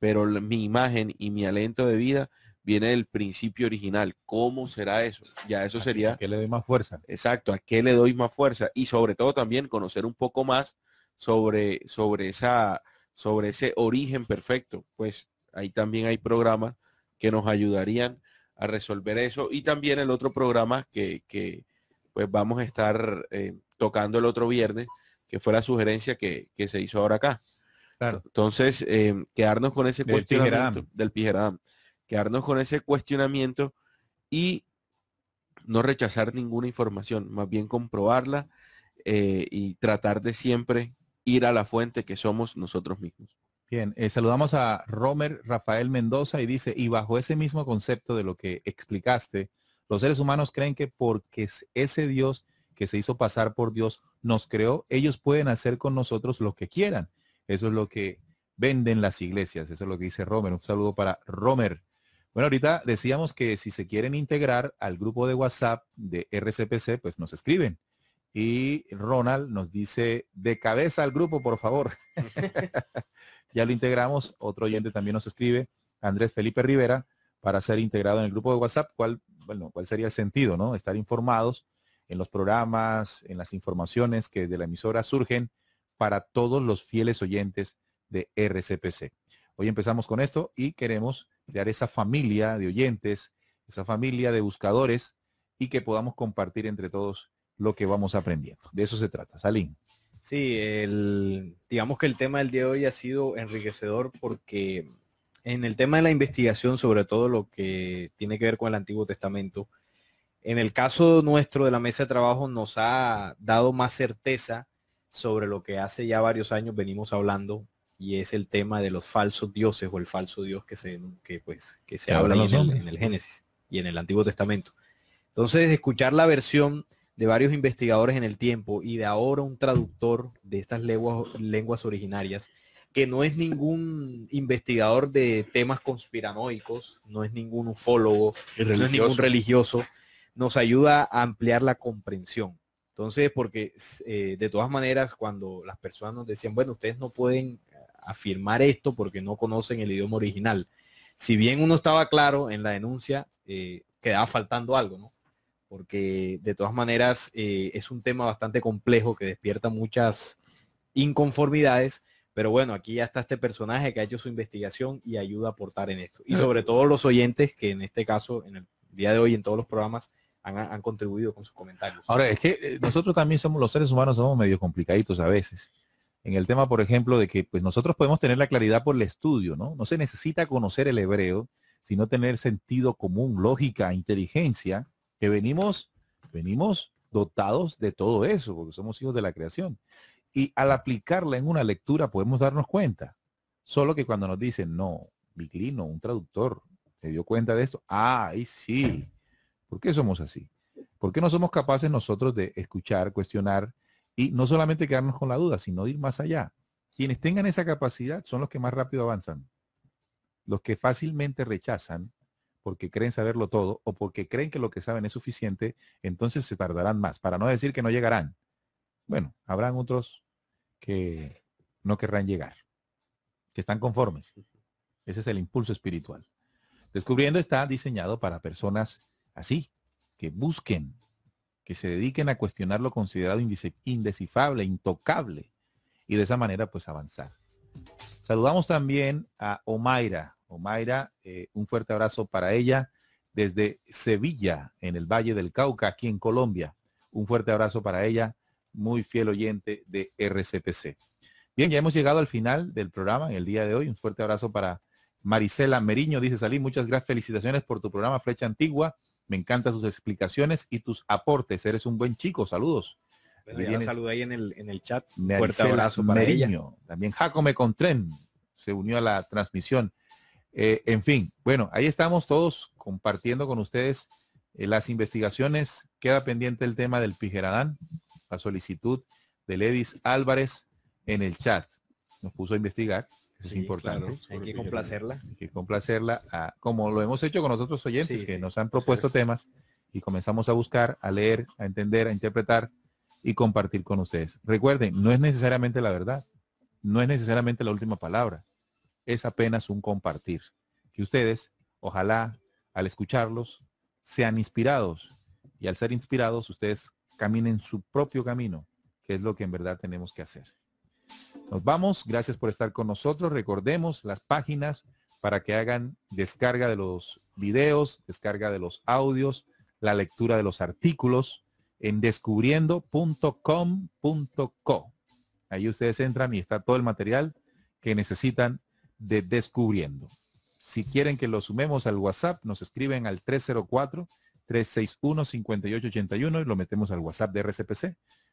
pero mi imagen y mi alento de vida viene del principio original. ¿Cómo será eso? Ya eso sería... ¿A qué le doy más fuerza? Exacto, ¿a qué le doy más fuerza? Y sobre todo también conocer un poco más sobre, sobre, esa, sobre ese origen perfecto. Pues ahí también hay programas que nos ayudarían a resolver eso. Y también el otro programa que, pues vamos a estar eh, tocando el otro viernes, que fue la sugerencia que, se hizo ahora acá. Claro. Entonces, em, quedarnos con ese del del Pijeram quedarnos con ese cuestionamiento y no rechazar ninguna información, más bien comprobarla eh, y tratar de siempre ir a la fuente que somos nosotros mismos. Bien, eh, saludamos a Romer Rafael Mendoza y dice, y bajo ese mismo concepto de lo que explicaste, los seres humanos creen que porque ese Dios que se hizo pasar por Dios nos creó, ellos pueden hacer con nosotros lo que quieran. Eso es lo que venden las iglesias, eso es lo que dice Romer. Un saludo para Romer. Bueno, ahorita decíamos que si se quieren integrar al grupo de WhatsApp de RCPC, pues nos escriben. Y Ronald nos dice, de cabeza al grupo, por favor. ya lo integramos. Otro oyente también nos escribe, Andrés Felipe Rivera, para ser integrado en el grupo de WhatsApp. ¿Cuál, bueno, cuál sería el sentido, no? Estar informados en los programas, en las informaciones que desde la emisora surgen para todos los fieles oyentes de RCPC. Hoy empezamos con esto y queremos crear esa familia de oyentes, esa familia de buscadores y que podamos compartir entre todos lo que vamos aprendiendo. De eso se trata. Salín. Sí, digamos que el tema del día de hoy ha sido enriquecedor porque en el tema de la investigación, sobre todo lo que tiene que ver con el Antiguo Testamento, en el caso nuestro de la mesa de trabajo nos ha dado más certeza sobre lo que hace ya varios años venimos hablando y es el tema de los falsos dioses o el falso dios que se, que, pues, que se habla en el, Génesis y en el Antiguo Testamento. Entonces, escuchar la versión de varios investigadores en el tiempo y de ahora un traductor de estas lenguas, lenguas originarias, que no es ningún investigador de temas conspiranoicos, no es ningún ufólogo, no es ningún religioso, nos ayuda a ampliar la comprensión. Entonces, porque eh, de todas maneras, cuando las personas nos decían, bueno, ustedes no pueden afirmar esto porque no conocen el idioma original. Si bien uno estaba claro en la denuncia, eh, quedaba faltando algo, ¿no? Porque de todas maneras eh, es un tema bastante complejo que despierta muchas inconformidades, pero bueno, aquí ya está este personaje que ha hecho su investigación y ayuda a aportar en esto. Y sobre todo los oyentes que en este caso, en el día de hoy, en todos los programas, han, han, contribuido con sus comentarios. Ahora, es que eh, nosotros también somos, los seres humanos somos medio complicaditos a veces en el tema, por ejemplo, de que pues, nosotros podemos tener la claridad por el estudio, ¿no? No se necesita conocer el hebreo, sino tener sentido común, lógica, inteligencia, que venimos, venimos dotados de todo eso, porque somos hijos de la creación. Y al aplicarla en una lectura podemos darnos cuenta. Solo que cuando nos dicen, no, querido, un traductor, se dio cuenta de esto, ¡Ay, sí. ¿Por qué somos así? ¿Por qué no somos capaces nosotros de escuchar, cuestionar y no solamente quedarnos con la duda, sino ir más allá. Quienes tengan esa capacidad son los que más rápido avanzan. Los que fácilmente rechazan porque creen saberlo todo o porque creen que lo que saben es suficiente, entonces se tardarán más, para no decir que no llegarán. Bueno, habrán otros que no querrán llegar, que están conformes. Ese es el impulso espiritual. Descubriendo está diseñado para personas así, que busquen que se dediquen a cuestionar lo considerado indecifrable, intocable, y de esa manera pues avanzar. Saludamos también a Omaira. Omaira, eh, un fuerte abrazo para ella desde Sevilla, en el Valle del Cauca, aquí en Colombia. Un fuerte abrazo para ella, muy fiel oyente de RCPC. Bien, ya hemos llegado al final del programa en el día de hoy. Un fuerte abrazo para Marisela Meriño, dice Salí, muchas gracias, felicitaciones por tu programa Flecha Antigua. Me encantan sus explicaciones y tus aportes. Eres un buen chico. Saludos. Bueno, ahí en el, en el chat. Fuerte abrazo para Meriño. ella. También Jacome Contren se unió a la transmisión. Eh, en fin, bueno, ahí estamos todos compartiendo con ustedes eh, las investigaciones. Queda pendiente el tema del Pijeradán, la solicitud de Ledis Álvarez en el chat. Nos puso a investigar es importante. hay que complacerla. Hay que complacerla, como lo hemos hecho con nosotros oyentes, que nos han propuesto temas y comenzamos a buscar, a leer, a entender, a interpretar y compartir con ustedes. Recuerden, no es necesariamente la verdad, no es necesariamente la última palabra, es apenas un compartir. Que ustedes, ojalá, al escucharlos, sean inspirados y al ser inspirados, ustedes caminen su propio camino, que es lo que en verdad tenemos que hacer. Nos vamos, gracias por estar con nosotros. Recordemos las páginas para que hagan descarga de los videos, descarga de los audios, la lectura de los artículos en descubriendo.com.co. Ahí ustedes entran y está todo el material que necesitan de Descubriendo. Si quieren que lo sumemos al WhatsApp, nos escriben al 304-361-5881 y lo metemos al WhatsApp de RCPC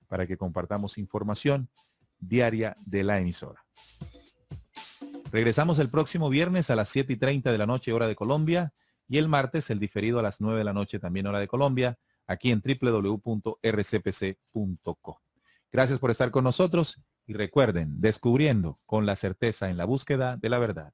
para que compartamos información diaria de la emisora. Regresamos el próximo viernes a las 7 y 30 de la noche, hora de Colombia, y el martes el diferido a las 9 de la noche, también hora de Colombia, aquí en www.rcpc.co. Gracias por estar con nosotros y recuerden, descubriendo con la certeza en la búsqueda de la verdad.